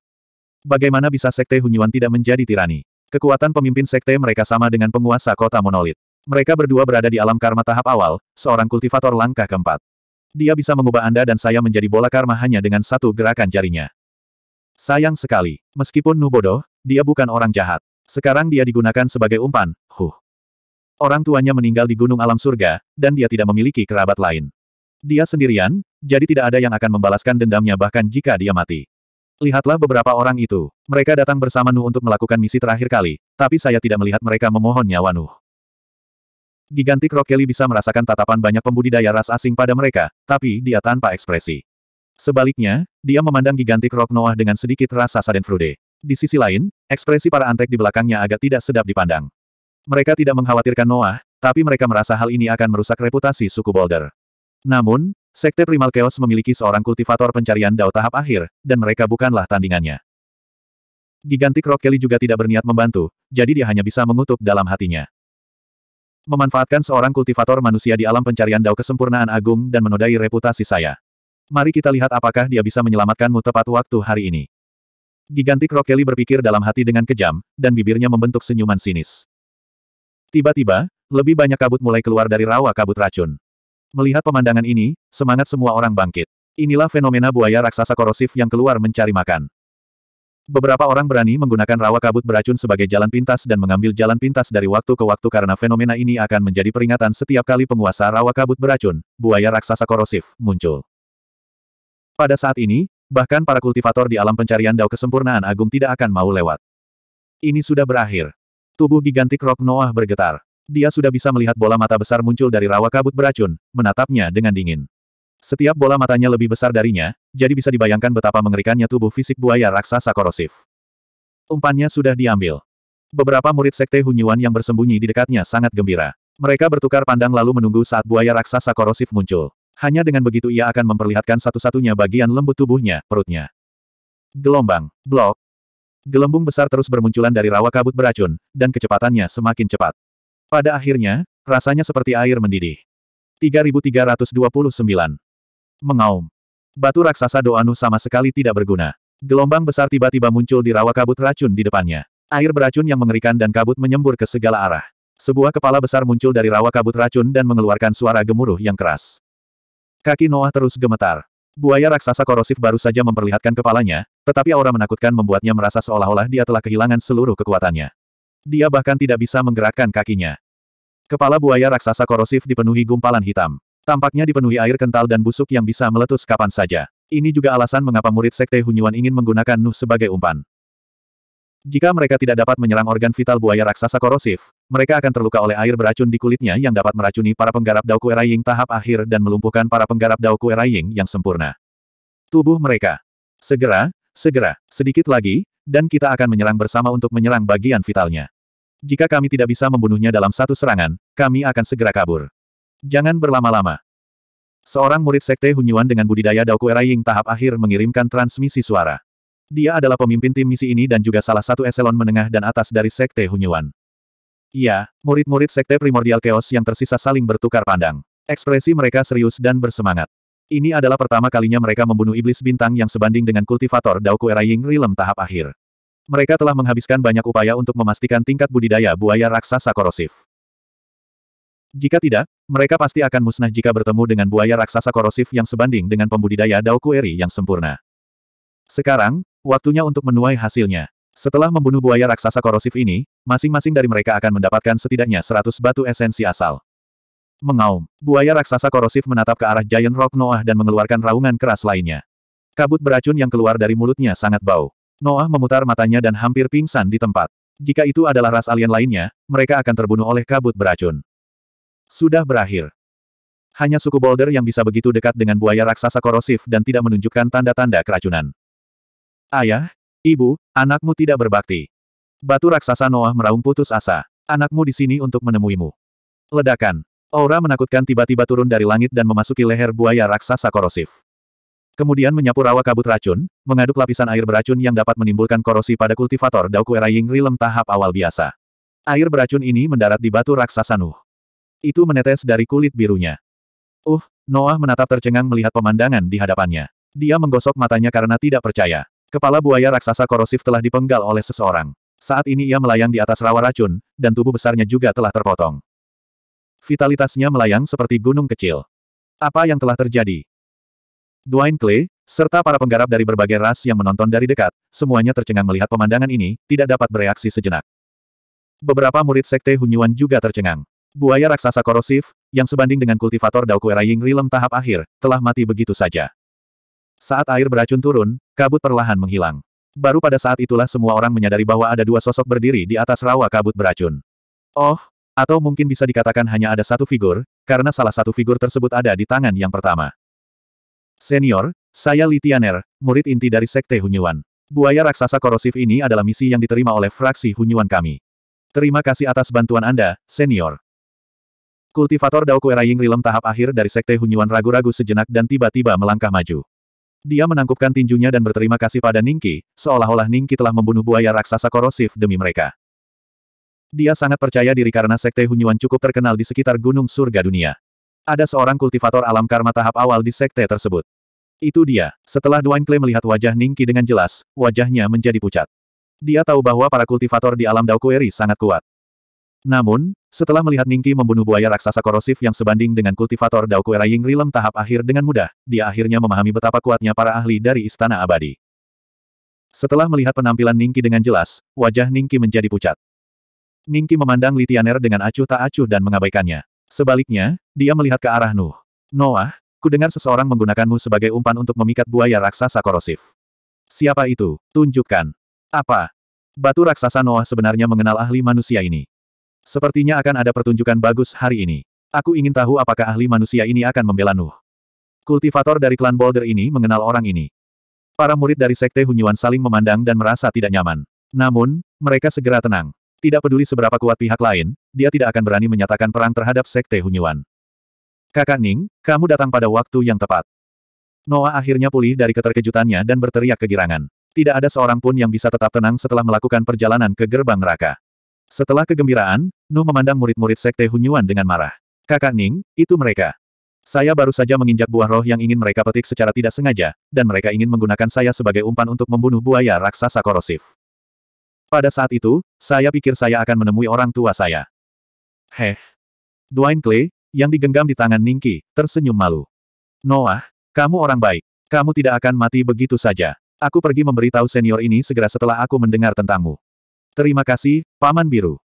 Bagaimana bisa Sekte Hunyuan tidak menjadi tirani? Kekuatan pemimpin Sekte mereka sama dengan penguasa kota monolit. Mereka berdua berada di alam karma tahap awal, seorang kultivator langkah keempat. Dia bisa mengubah Anda dan saya menjadi bola karma hanya dengan satu gerakan jarinya. Sayang sekali, meskipun Nubodo, dia bukan orang jahat. Sekarang dia digunakan sebagai umpan, huh. Orang tuanya meninggal di Gunung Alam Surga, dan dia tidak memiliki kerabat lain. Dia sendirian, jadi tidak ada yang akan membalaskan dendamnya bahkan jika dia mati. Lihatlah beberapa orang itu. Mereka datang bersama Nuh untuk melakukan misi terakhir kali, tapi saya tidak melihat mereka memohon nyawa Nuh. Gigantik Kelly bisa merasakan tatapan banyak pembudidaya ras asing pada mereka, tapi dia tanpa ekspresi. Sebaliknya, dia memandang gigantik Rock Noah dengan sedikit rasa sadenfrude. Di sisi lain, ekspresi para antek di belakangnya agak tidak sedap dipandang. Mereka tidak mengkhawatirkan Noah, tapi mereka merasa hal ini akan merusak reputasi suku Boulder. Namun, Sekte Primal Chaos memiliki seorang kultivator pencarian dao tahap akhir, dan mereka bukanlah tandingannya. Gigantik Rock Kelly juga tidak berniat membantu, jadi dia hanya bisa mengutuk dalam hatinya. Memanfaatkan seorang kultivator manusia di alam pencarian dao kesempurnaan agung dan menodai reputasi saya. Mari kita lihat apakah dia bisa menyelamatkanmu tepat waktu hari ini. Gigantik Rokeli berpikir dalam hati dengan kejam, dan bibirnya membentuk senyuman sinis. Tiba-tiba, lebih banyak kabut mulai keluar dari rawa kabut racun. Melihat pemandangan ini, semangat semua orang bangkit. Inilah fenomena buaya raksasa korosif yang keluar mencari makan. Beberapa orang berani menggunakan rawa kabut beracun sebagai jalan pintas dan mengambil jalan pintas dari waktu ke waktu karena fenomena ini akan menjadi peringatan setiap kali penguasa rawa kabut beracun, buaya raksasa korosif, muncul. Pada saat ini, bahkan para kultivator di alam pencarian dao kesempurnaan agung tidak akan mau lewat. Ini sudah berakhir. Tubuh gigantik Rock Noah bergetar. Dia sudah bisa melihat bola mata besar muncul dari rawa kabut beracun, menatapnya dengan dingin. Setiap bola matanya lebih besar darinya, jadi bisa dibayangkan betapa mengerikannya tubuh fisik buaya raksasa korosif. Umpannya sudah diambil. Beberapa murid sekte Hunyuan yang bersembunyi di dekatnya sangat gembira. Mereka bertukar pandang lalu menunggu saat buaya raksasa korosif muncul. Hanya dengan begitu ia akan memperlihatkan satu-satunya bagian lembut tubuhnya, perutnya. Gelombang, blok. Gelembung besar terus bermunculan dari rawa kabut beracun, dan kecepatannya semakin cepat. Pada akhirnya, rasanya seperti air mendidih. 3329 Mengaum. Batu raksasa Doanu sama sekali tidak berguna. Gelombang besar tiba-tiba muncul di rawa kabut racun di depannya. Air beracun yang mengerikan dan kabut menyembur ke segala arah. Sebuah kepala besar muncul dari rawa kabut racun dan mengeluarkan suara gemuruh yang keras. Kaki Noah terus gemetar. Buaya raksasa korosif baru saja memperlihatkan kepalanya, tetapi aura menakutkan membuatnya merasa seolah-olah dia telah kehilangan seluruh kekuatannya. Dia bahkan tidak bisa menggerakkan kakinya. Kepala buaya raksasa korosif dipenuhi gumpalan hitam. Tampaknya dipenuhi air kental dan busuk yang bisa meletus kapan saja. Ini juga alasan mengapa murid Sekte Hunyuan ingin menggunakan Nuh sebagai umpan. Jika mereka tidak dapat menyerang organ vital buaya raksasa korosif, mereka akan terluka oleh air beracun di kulitnya yang dapat meracuni para penggarap Dao Kueraying tahap akhir dan melumpuhkan para penggarap Dao Kueraying yang sempurna. Tubuh mereka. Segera, segera, sedikit lagi, dan kita akan menyerang bersama untuk menyerang bagian vitalnya. Jika kami tidak bisa membunuhnya dalam satu serangan, kami akan segera kabur. Jangan berlama-lama. Seorang murid Sekte Hunyuan dengan budidaya Daoku Era tahap akhir mengirimkan transmisi suara. Dia adalah pemimpin tim misi ini dan juga salah satu eselon menengah dan atas dari Sekte Hunyuan. Iya, murid-murid Sekte Primordial Chaos yang tersisa saling bertukar pandang. Ekspresi mereka serius dan bersemangat. Ini adalah pertama kalinya mereka membunuh iblis bintang yang sebanding dengan kultivator Daoku Era Rilem tahap akhir. Mereka telah menghabiskan banyak upaya untuk memastikan tingkat budidaya buaya raksasa korosif. Jika tidak, mereka pasti akan musnah jika bertemu dengan buaya raksasa korosif yang sebanding dengan pembudidaya Dao yang sempurna. Sekarang, waktunya untuk menuai hasilnya. Setelah membunuh buaya raksasa korosif ini, masing-masing dari mereka akan mendapatkan setidaknya 100 batu esensi asal. Mengaum, buaya raksasa korosif menatap ke arah Giant Rock Noah dan mengeluarkan raungan keras lainnya. Kabut beracun yang keluar dari mulutnya sangat bau. Noah memutar matanya dan hampir pingsan di tempat. Jika itu adalah ras alien lainnya, mereka akan terbunuh oleh kabut beracun. Sudah berakhir. Hanya suku Boulder yang bisa begitu dekat dengan buaya raksasa korosif dan tidak menunjukkan tanda-tanda keracunan. Ayah, ibu, anakmu tidak berbakti. Batu raksasa Noah meraung putus asa. Anakmu di sini untuk menemuimu. Ledakan. Aura menakutkan tiba-tiba turun dari langit dan memasuki leher buaya raksasa korosif. Kemudian menyapu rawa kabut racun, mengaduk lapisan air beracun yang dapat menimbulkan korosi pada kultivator Daoku Era Rilem tahap awal biasa. Air beracun ini mendarat di batu raksasa Nuh. Itu menetes dari kulit birunya. Uh, Noah menatap tercengang melihat pemandangan di hadapannya. Dia menggosok matanya karena tidak percaya. Kepala buaya raksasa korosif telah dipenggal oleh seseorang. Saat ini ia melayang di atas rawa racun, dan tubuh besarnya juga telah terpotong. Vitalitasnya melayang seperti gunung kecil. Apa yang telah terjadi? Dwayne Clay, serta para penggarap dari berbagai ras yang menonton dari dekat, semuanya tercengang melihat pemandangan ini, tidak dapat bereaksi sejenak. Beberapa murid sekte Hunyuan juga tercengang. Buaya raksasa korosif, yang sebanding dengan kultivator Daokuera Ying Rilem tahap akhir, telah mati begitu saja. Saat air beracun turun, kabut perlahan menghilang. Baru pada saat itulah semua orang menyadari bahwa ada dua sosok berdiri di atas rawa kabut beracun. Oh, atau mungkin bisa dikatakan hanya ada satu figur, karena salah satu figur tersebut ada di tangan yang pertama. Senior, saya Litianer, murid inti dari Sekte Hunyuan. Buaya raksasa korosif ini adalah misi yang diterima oleh fraksi Hunyuan kami. Terima kasih atas bantuan Anda, senior. Kultivator Dao Kueraying rilem tahap akhir dari Sekte Hunyuan ragu-ragu sejenak dan tiba-tiba melangkah maju. Dia menangkupkan tinjunya dan berterima kasih pada Ningki, seolah-olah Ningki telah membunuh buaya raksasa korosif demi mereka. Dia sangat percaya diri karena Sekte Hunyuan cukup terkenal di sekitar Gunung Surga Dunia. Ada seorang kultivator alam karma tahap awal di Sekte tersebut. Itu dia. Setelah Duan Kle melihat wajah Ningki dengan jelas, wajahnya menjadi pucat. Dia tahu bahwa para kultivator di alam Dao Kueri sangat kuat. Namun, setelah melihat Ningki membunuh buaya raksasa korosif yang sebanding dengan kultivator Dao Kuera Ying Rilem tahap akhir dengan mudah, dia akhirnya memahami betapa kuatnya para ahli dari Istana Abadi. Setelah melihat penampilan Ningki dengan jelas, wajah Ningki menjadi pucat. Ningki memandang Litianer dengan acuh tak acuh dan mengabaikannya. Sebaliknya, dia melihat ke arah Nuh. Noah, kudengar seseorang menggunakanmu sebagai umpan untuk memikat buaya raksasa korosif. Siapa itu? Tunjukkan. Apa? Batu raksasa Noah sebenarnya mengenal ahli manusia ini. Sepertinya akan ada pertunjukan bagus hari ini. Aku ingin tahu apakah ahli manusia ini akan membela Nuh. Kultivator dari klan Boulder ini mengenal orang ini. Para murid dari Sekte Hunyuan saling memandang dan merasa tidak nyaman. Namun, mereka segera tenang. Tidak peduli seberapa kuat pihak lain, dia tidak akan berani menyatakan perang terhadap Sekte Hunyuan. Kakak Ning, kamu datang pada waktu yang tepat. Noah akhirnya pulih dari keterkejutannya dan berteriak kegirangan. Tidak ada seorang pun yang bisa tetap tenang setelah melakukan perjalanan ke gerbang neraka. Setelah kegembiraan, Nu memandang murid-murid Sekte Hunyuan dengan marah. Kakak Ning, itu mereka. Saya baru saja menginjak buah roh yang ingin mereka petik secara tidak sengaja, dan mereka ingin menggunakan saya sebagai umpan untuk membunuh buaya raksasa korosif. Pada saat itu, saya pikir saya akan menemui orang tua saya. Heh. Dwayne Clay, yang digenggam di tangan Ningki, tersenyum malu. Noah, kamu orang baik. Kamu tidak akan mati begitu saja. Aku pergi memberitahu senior ini segera setelah aku mendengar tentangmu. Terima kasih, Paman Biru.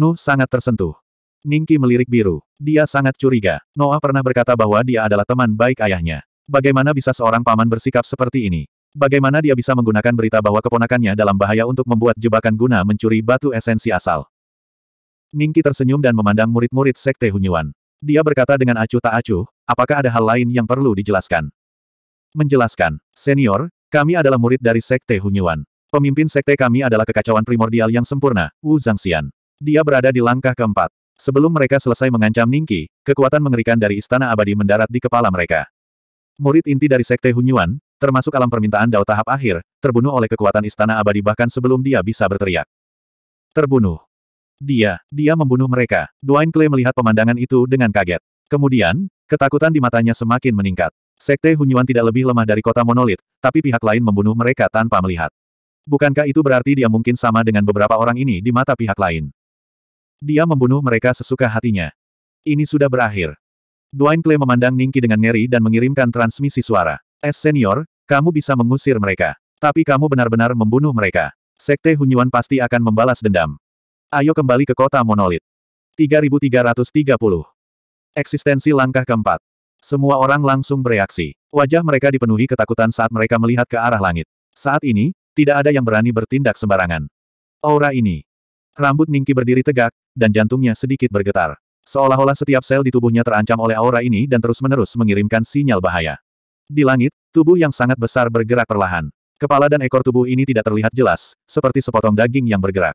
Nuh sangat tersentuh. Ningki melirik biru. Dia sangat curiga. Noah pernah berkata bahwa dia adalah teman baik ayahnya. Bagaimana bisa seorang paman bersikap seperti ini? Bagaimana dia bisa menggunakan berita bahwa keponakannya dalam bahaya untuk membuat jebakan guna mencuri batu esensi asal? Ningki tersenyum dan memandang murid-murid Sekte Hunyuan. Dia berkata dengan acuh tak acuh, apakah ada hal lain yang perlu dijelaskan? Menjelaskan, senior, kami adalah murid dari Sekte Hunyuan. Pemimpin sekte kami adalah kekacauan primordial yang sempurna, Wu Zangxian. Dia berada di langkah keempat. Sebelum mereka selesai mengancam Ningqi, kekuatan mengerikan dari Istana Abadi mendarat di kepala mereka. Murid inti dari sekte Hunyuan, termasuk alam permintaan Dao tahap akhir, terbunuh oleh kekuatan Istana Abadi bahkan sebelum dia bisa berteriak. Terbunuh. Dia, dia membunuh mereka. Dwayne Clay melihat pemandangan itu dengan kaget. Kemudian, ketakutan di matanya semakin meningkat. Sekte Hunyuan tidak lebih lemah dari kota monolit, tapi pihak lain membunuh mereka tanpa melihat. Bukankah itu berarti dia mungkin sama dengan beberapa orang ini di mata pihak lain? Dia membunuh mereka sesuka hatinya. Ini sudah berakhir. Dwayne Clay memandang Ningki dengan ngeri dan mengirimkan transmisi suara. Es eh, senior, kamu bisa mengusir mereka. Tapi kamu benar-benar membunuh mereka. Sekte Hunyuan pasti akan membalas dendam. Ayo kembali ke kota monolit. 3330. Eksistensi langkah keempat. Semua orang langsung bereaksi. Wajah mereka dipenuhi ketakutan saat mereka melihat ke arah langit. Saat ini, tidak ada yang berani bertindak sembarangan. Aura ini. Rambut Ningki berdiri tegak, dan jantungnya sedikit bergetar. Seolah-olah setiap sel di tubuhnya terancam oleh aura ini dan terus-menerus mengirimkan sinyal bahaya. Di langit, tubuh yang sangat besar bergerak perlahan. Kepala dan ekor tubuh ini tidak terlihat jelas, seperti sepotong daging yang bergerak.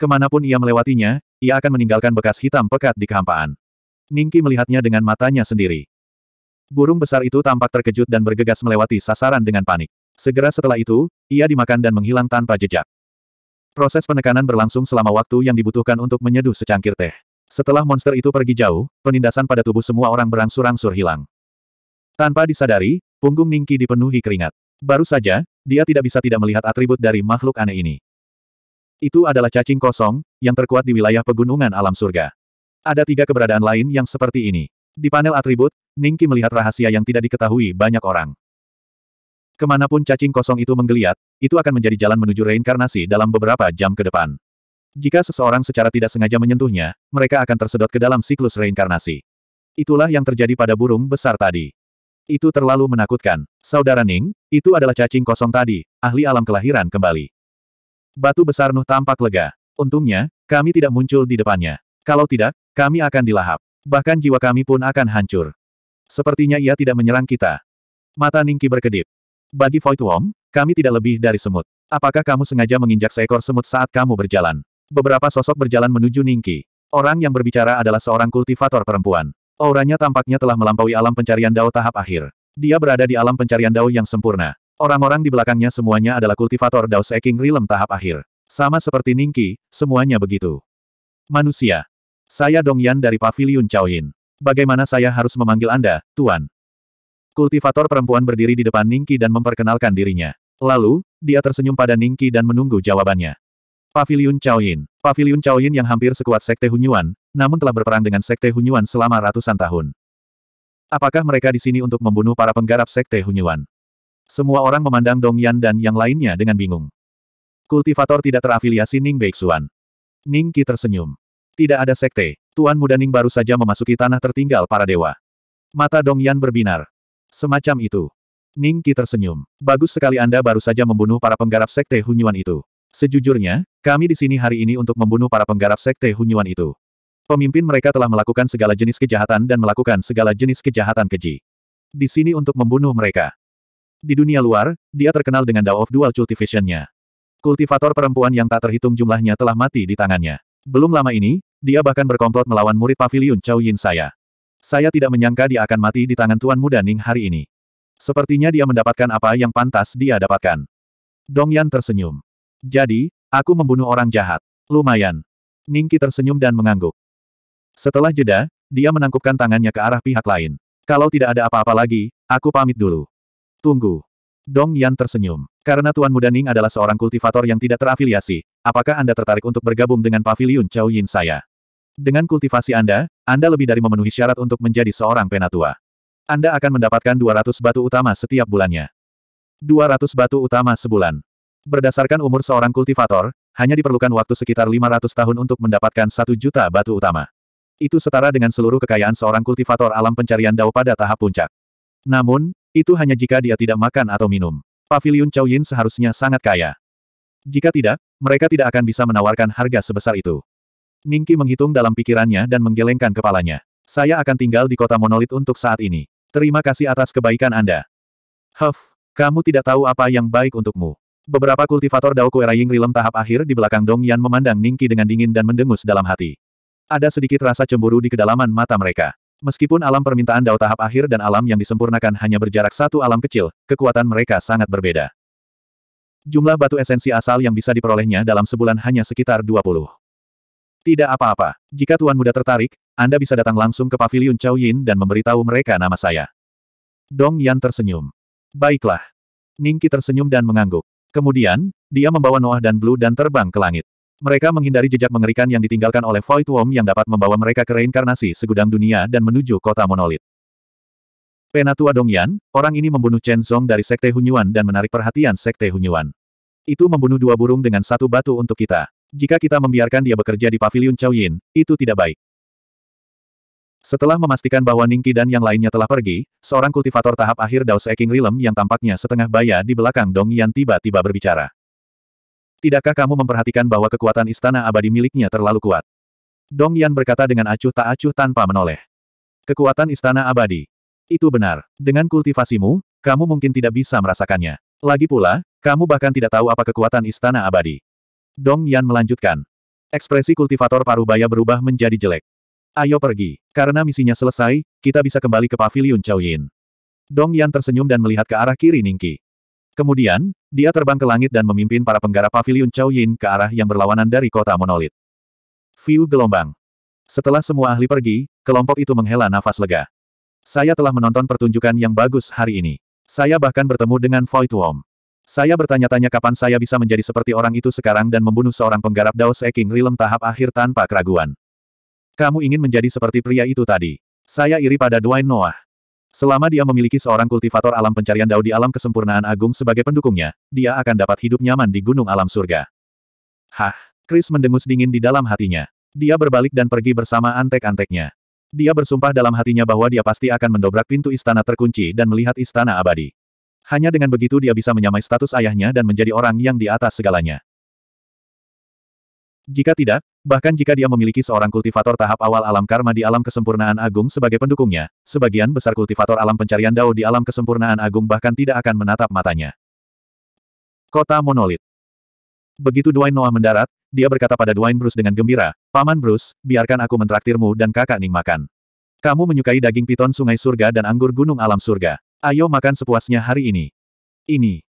Kemanapun ia melewatinya, ia akan meninggalkan bekas hitam pekat di kehampaan. Ningki melihatnya dengan matanya sendiri. Burung besar itu tampak terkejut dan bergegas melewati sasaran dengan panik. Segera setelah itu, ia dimakan dan menghilang tanpa jejak. Proses penekanan berlangsung selama waktu yang dibutuhkan untuk menyeduh secangkir teh. Setelah monster itu pergi jauh, penindasan pada tubuh semua orang berangsur-angsur hilang. Tanpa disadari, punggung Ningki dipenuhi keringat. Baru saja, dia tidak bisa tidak melihat atribut dari makhluk aneh ini. Itu adalah cacing kosong, yang terkuat di wilayah pegunungan alam surga. Ada tiga keberadaan lain yang seperti ini. Di panel atribut, Ningki melihat rahasia yang tidak diketahui banyak orang. Kemanapun cacing kosong itu menggeliat, itu akan menjadi jalan menuju reinkarnasi dalam beberapa jam ke depan. Jika seseorang secara tidak sengaja menyentuhnya, mereka akan tersedot ke dalam siklus reinkarnasi. Itulah yang terjadi pada burung besar tadi. Itu terlalu menakutkan. Saudara Ning, itu adalah cacing kosong tadi, ahli alam kelahiran kembali. Batu besar Nuh tampak lega. Untungnya, kami tidak muncul di depannya. Kalau tidak, kami akan dilahap. Bahkan jiwa kami pun akan hancur. Sepertinya ia tidak menyerang kita. Mata Ningki berkedip. Bagi Void Worm, kami tidak lebih dari semut. Apakah kamu sengaja menginjak seekor semut saat kamu berjalan? Beberapa sosok berjalan menuju Ningki. Orang yang berbicara adalah seorang kultivator perempuan. Auranya tampaknya telah melampaui alam pencarian Dao tahap akhir. Dia berada di alam pencarian Dao yang sempurna. Orang-orang di belakangnya semuanya adalah kultivator Dao Seeking Realm tahap akhir. Sama seperti Ningki, semuanya begitu. Manusia. Saya Dong Yan dari Pavilion Chaoyin. Bagaimana saya harus memanggil Anda, Tuan? Kultivator perempuan berdiri di depan Ningki dan memperkenalkan dirinya. Lalu, dia tersenyum pada Ningki dan menunggu jawabannya. Pavilion Chaoyin. Pavilion Chaoyin yang hampir sekuat Sekte Hunyuan, namun telah berperang dengan Sekte Hunyuan selama ratusan tahun. Apakah mereka di sini untuk membunuh para penggarap Sekte Hunyuan? Semua orang memandang Dong Yan dan yang lainnya dengan bingung. Kultivator tidak terafiliasi Ning Beixuan. Ning tersenyum. Tidak ada sekte. Tuan muda Ning baru saja memasuki tanah tertinggal para dewa. Mata Dong Yan berbinar. Semacam itu. Ning Qi tersenyum. Bagus sekali Anda baru saja membunuh para penggarap Sekte Hunyuan itu. Sejujurnya, kami di sini hari ini untuk membunuh para penggarap Sekte Hunyuan itu. Pemimpin mereka telah melakukan segala jenis kejahatan dan melakukan segala jenis kejahatan keji. Di sini untuk membunuh mereka. Di dunia luar, dia terkenal dengan Dao of Dual Cultivation-nya. Kultivator perempuan yang tak terhitung jumlahnya telah mati di tangannya. Belum lama ini, dia bahkan berkomplot melawan murid pavilion Chow Yin saya. Saya tidak menyangka dia akan mati di tangan Tuan Muda Ning hari ini. Sepertinya dia mendapatkan apa yang pantas dia dapatkan. Dong Yan tersenyum. Jadi, aku membunuh orang jahat. Lumayan. Ning Qi tersenyum dan mengangguk. Setelah jeda, dia menangkupkan tangannya ke arah pihak lain. Kalau tidak ada apa-apa lagi, aku pamit dulu. Tunggu. Dong Yan tersenyum. Karena Tuan Muda Ning adalah seorang kultivator yang tidak terafiliasi, apakah Anda tertarik untuk bergabung dengan pavilion Chow Yin saya? Dengan kultivasi Anda, Anda lebih dari memenuhi syarat untuk menjadi seorang penatua. Anda akan mendapatkan 200 batu utama setiap bulannya. 200 batu utama sebulan. Berdasarkan umur seorang kultivator, hanya diperlukan waktu sekitar 500 tahun untuk mendapatkan 1 juta batu utama. Itu setara dengan seluruh kekayaan seorang kultivator alam pencarian dao pada tahap puncak. Namun, itu hanya jika dia tidak makan atau minum. Pavilion Chow Yin seharusnya sangat kaya. Jika tidak, mereka tidak akan bisa menawarkan harga sebesar itu. Ningki menghitung dalam pikirannya dan menggelengkan kepalanya. Saya akan tinggal di kota monolit untuk saat ini. Terima kasih atas kebaikan Anda. Huff, kamu tidak tahu apa yang baik untukmu. Beberapa kultivator Dao Kuera Ying Rilem tahap akhir di belakang Dong Yan memandang Ningki dengan dingin dan mendengus dalam hati. Ada sedikit rasa cemburu di kedalaman mata mereka. Meskipun alam permintaan Dao tahap akhir dan alam yang disempurnakan hanya berjarak satu alam kecil, kekuatan mereka sangat berbeda. Jumlah batu esensi asal yang bisa diperolehnya dalam sebulan hanya sekitar 20. Tidak apa-apa. Jika Tuan Muda tertarik, Anda bisa datang langsung ke Paviliun Chow Yin dan memberitahu mereka nama saya. Dong Yan tersenyum. Baiklah. Ningki tersenyum dan mengangguk. Kemudian, dia membawa Noah dan Blue dan terbang ke langit. Mereka menghindari jejak mengerikan yang ditinggalkan oleh Void Worm yang dapat membawa mereka ke reinkarnasi segudang dunia dan menuju kota monolit. Penatua Dong Yan, orang ini membunuh Chen Song dari Sekte Hunyuan dan menarik perhatian Sekte Hunyuan. Itu membunuh dua burung dengan satu batu untuk kita. Jika kita membiarkan dia bekerja di paviliun Chow Yin, itu tidak baik. Setelah memastikan bahwa Ningki dan yang lainnya telah pergi, seorang kultivator tahap akhir Dao Seeking Rilem yang tampaknya setengah baya di belakang Dong Yan tiba-tiba berbicara. Tidakkah kamu memperhatikan bahwa kekuatan istana abadi miliknya terlalu kuat? Dong Yan berkata dengan acuh tak acuh tanpa menoleh. Kekuatan istana abadi. Itu benar. Dengan kultivasimu, kamu mungkin tidak bisa merasakannya. Lagi pula, kamu bahkan tidak tahu apa kekuatan istana abadi. Dong Yan melanjutkan. Ekspresi kultivator parubaya berubah menjadi jelek. Ayo pergi. Karena misinya selesai, kita bisa kembali ke pavilion Chow Yin. Dong Yan tersenyum dan melihat ke arah kiri Ningki. Kemudian, dia terbang ke langit dan memimpin para penggarap pavilion Chow Yin ke arah yang berlawanan dari kota monolit. View gelombang. Setelah semua ahli pergi, kelompok itu menghela nafas lega. Saya telah menonton pertunjukan yang bagus hari ini. Saya bahkan bertemu dengan Void Worm. Saya bertanya-tanya kapan saya bisa menjadi seperti orang itu sekarang dan membunuh seorang penggarap Dao Seking Rilem tahap akhir tanpa keraguan. Kamu ingin menjadi seperti pria itu tadi. Saya iri pada Dwayne Noah. Selama dia memiliki seorang kultivator alam pencarian dao di alam kesempurnaan agung sebagai pendukungnya, dia akan dapat hidup nyaman di gunung alam surga. Hah, Chris mendengus dingin di dalam hatinya. Dia berbalik dan pergi bersama antek-anteknya. Dia bersumpah dalam hatinya bahwa dia pasti akan mendobrak pintu istana terkunci dan melihat istana abadi. Hanya dengan begitu dia bisa menyamai status ayahnya dan menjadi orang yang di atas segalanya. Jika tidak, bahkan jika dia memiliki seorang kultivator tahap awal alam karma di alam kesempurnaan agung sebagai pendukungnya, sebagian besar kultivator alam pencarian dao di alam kesempurnaan agung bahkan tidak akan menatap matanya. Kota Monolit Begitu Dwayne Noah mendarat, dia berkata pada Dwayne Bruce dengan gembira, Paman Bruce, biarkan aku mentraktirmu dan kakak Ning makan. Kamu menyukai daging piton sungai surga dan anggur gunung alam surga. Ayo makan sepuasnya hari ini. Ini.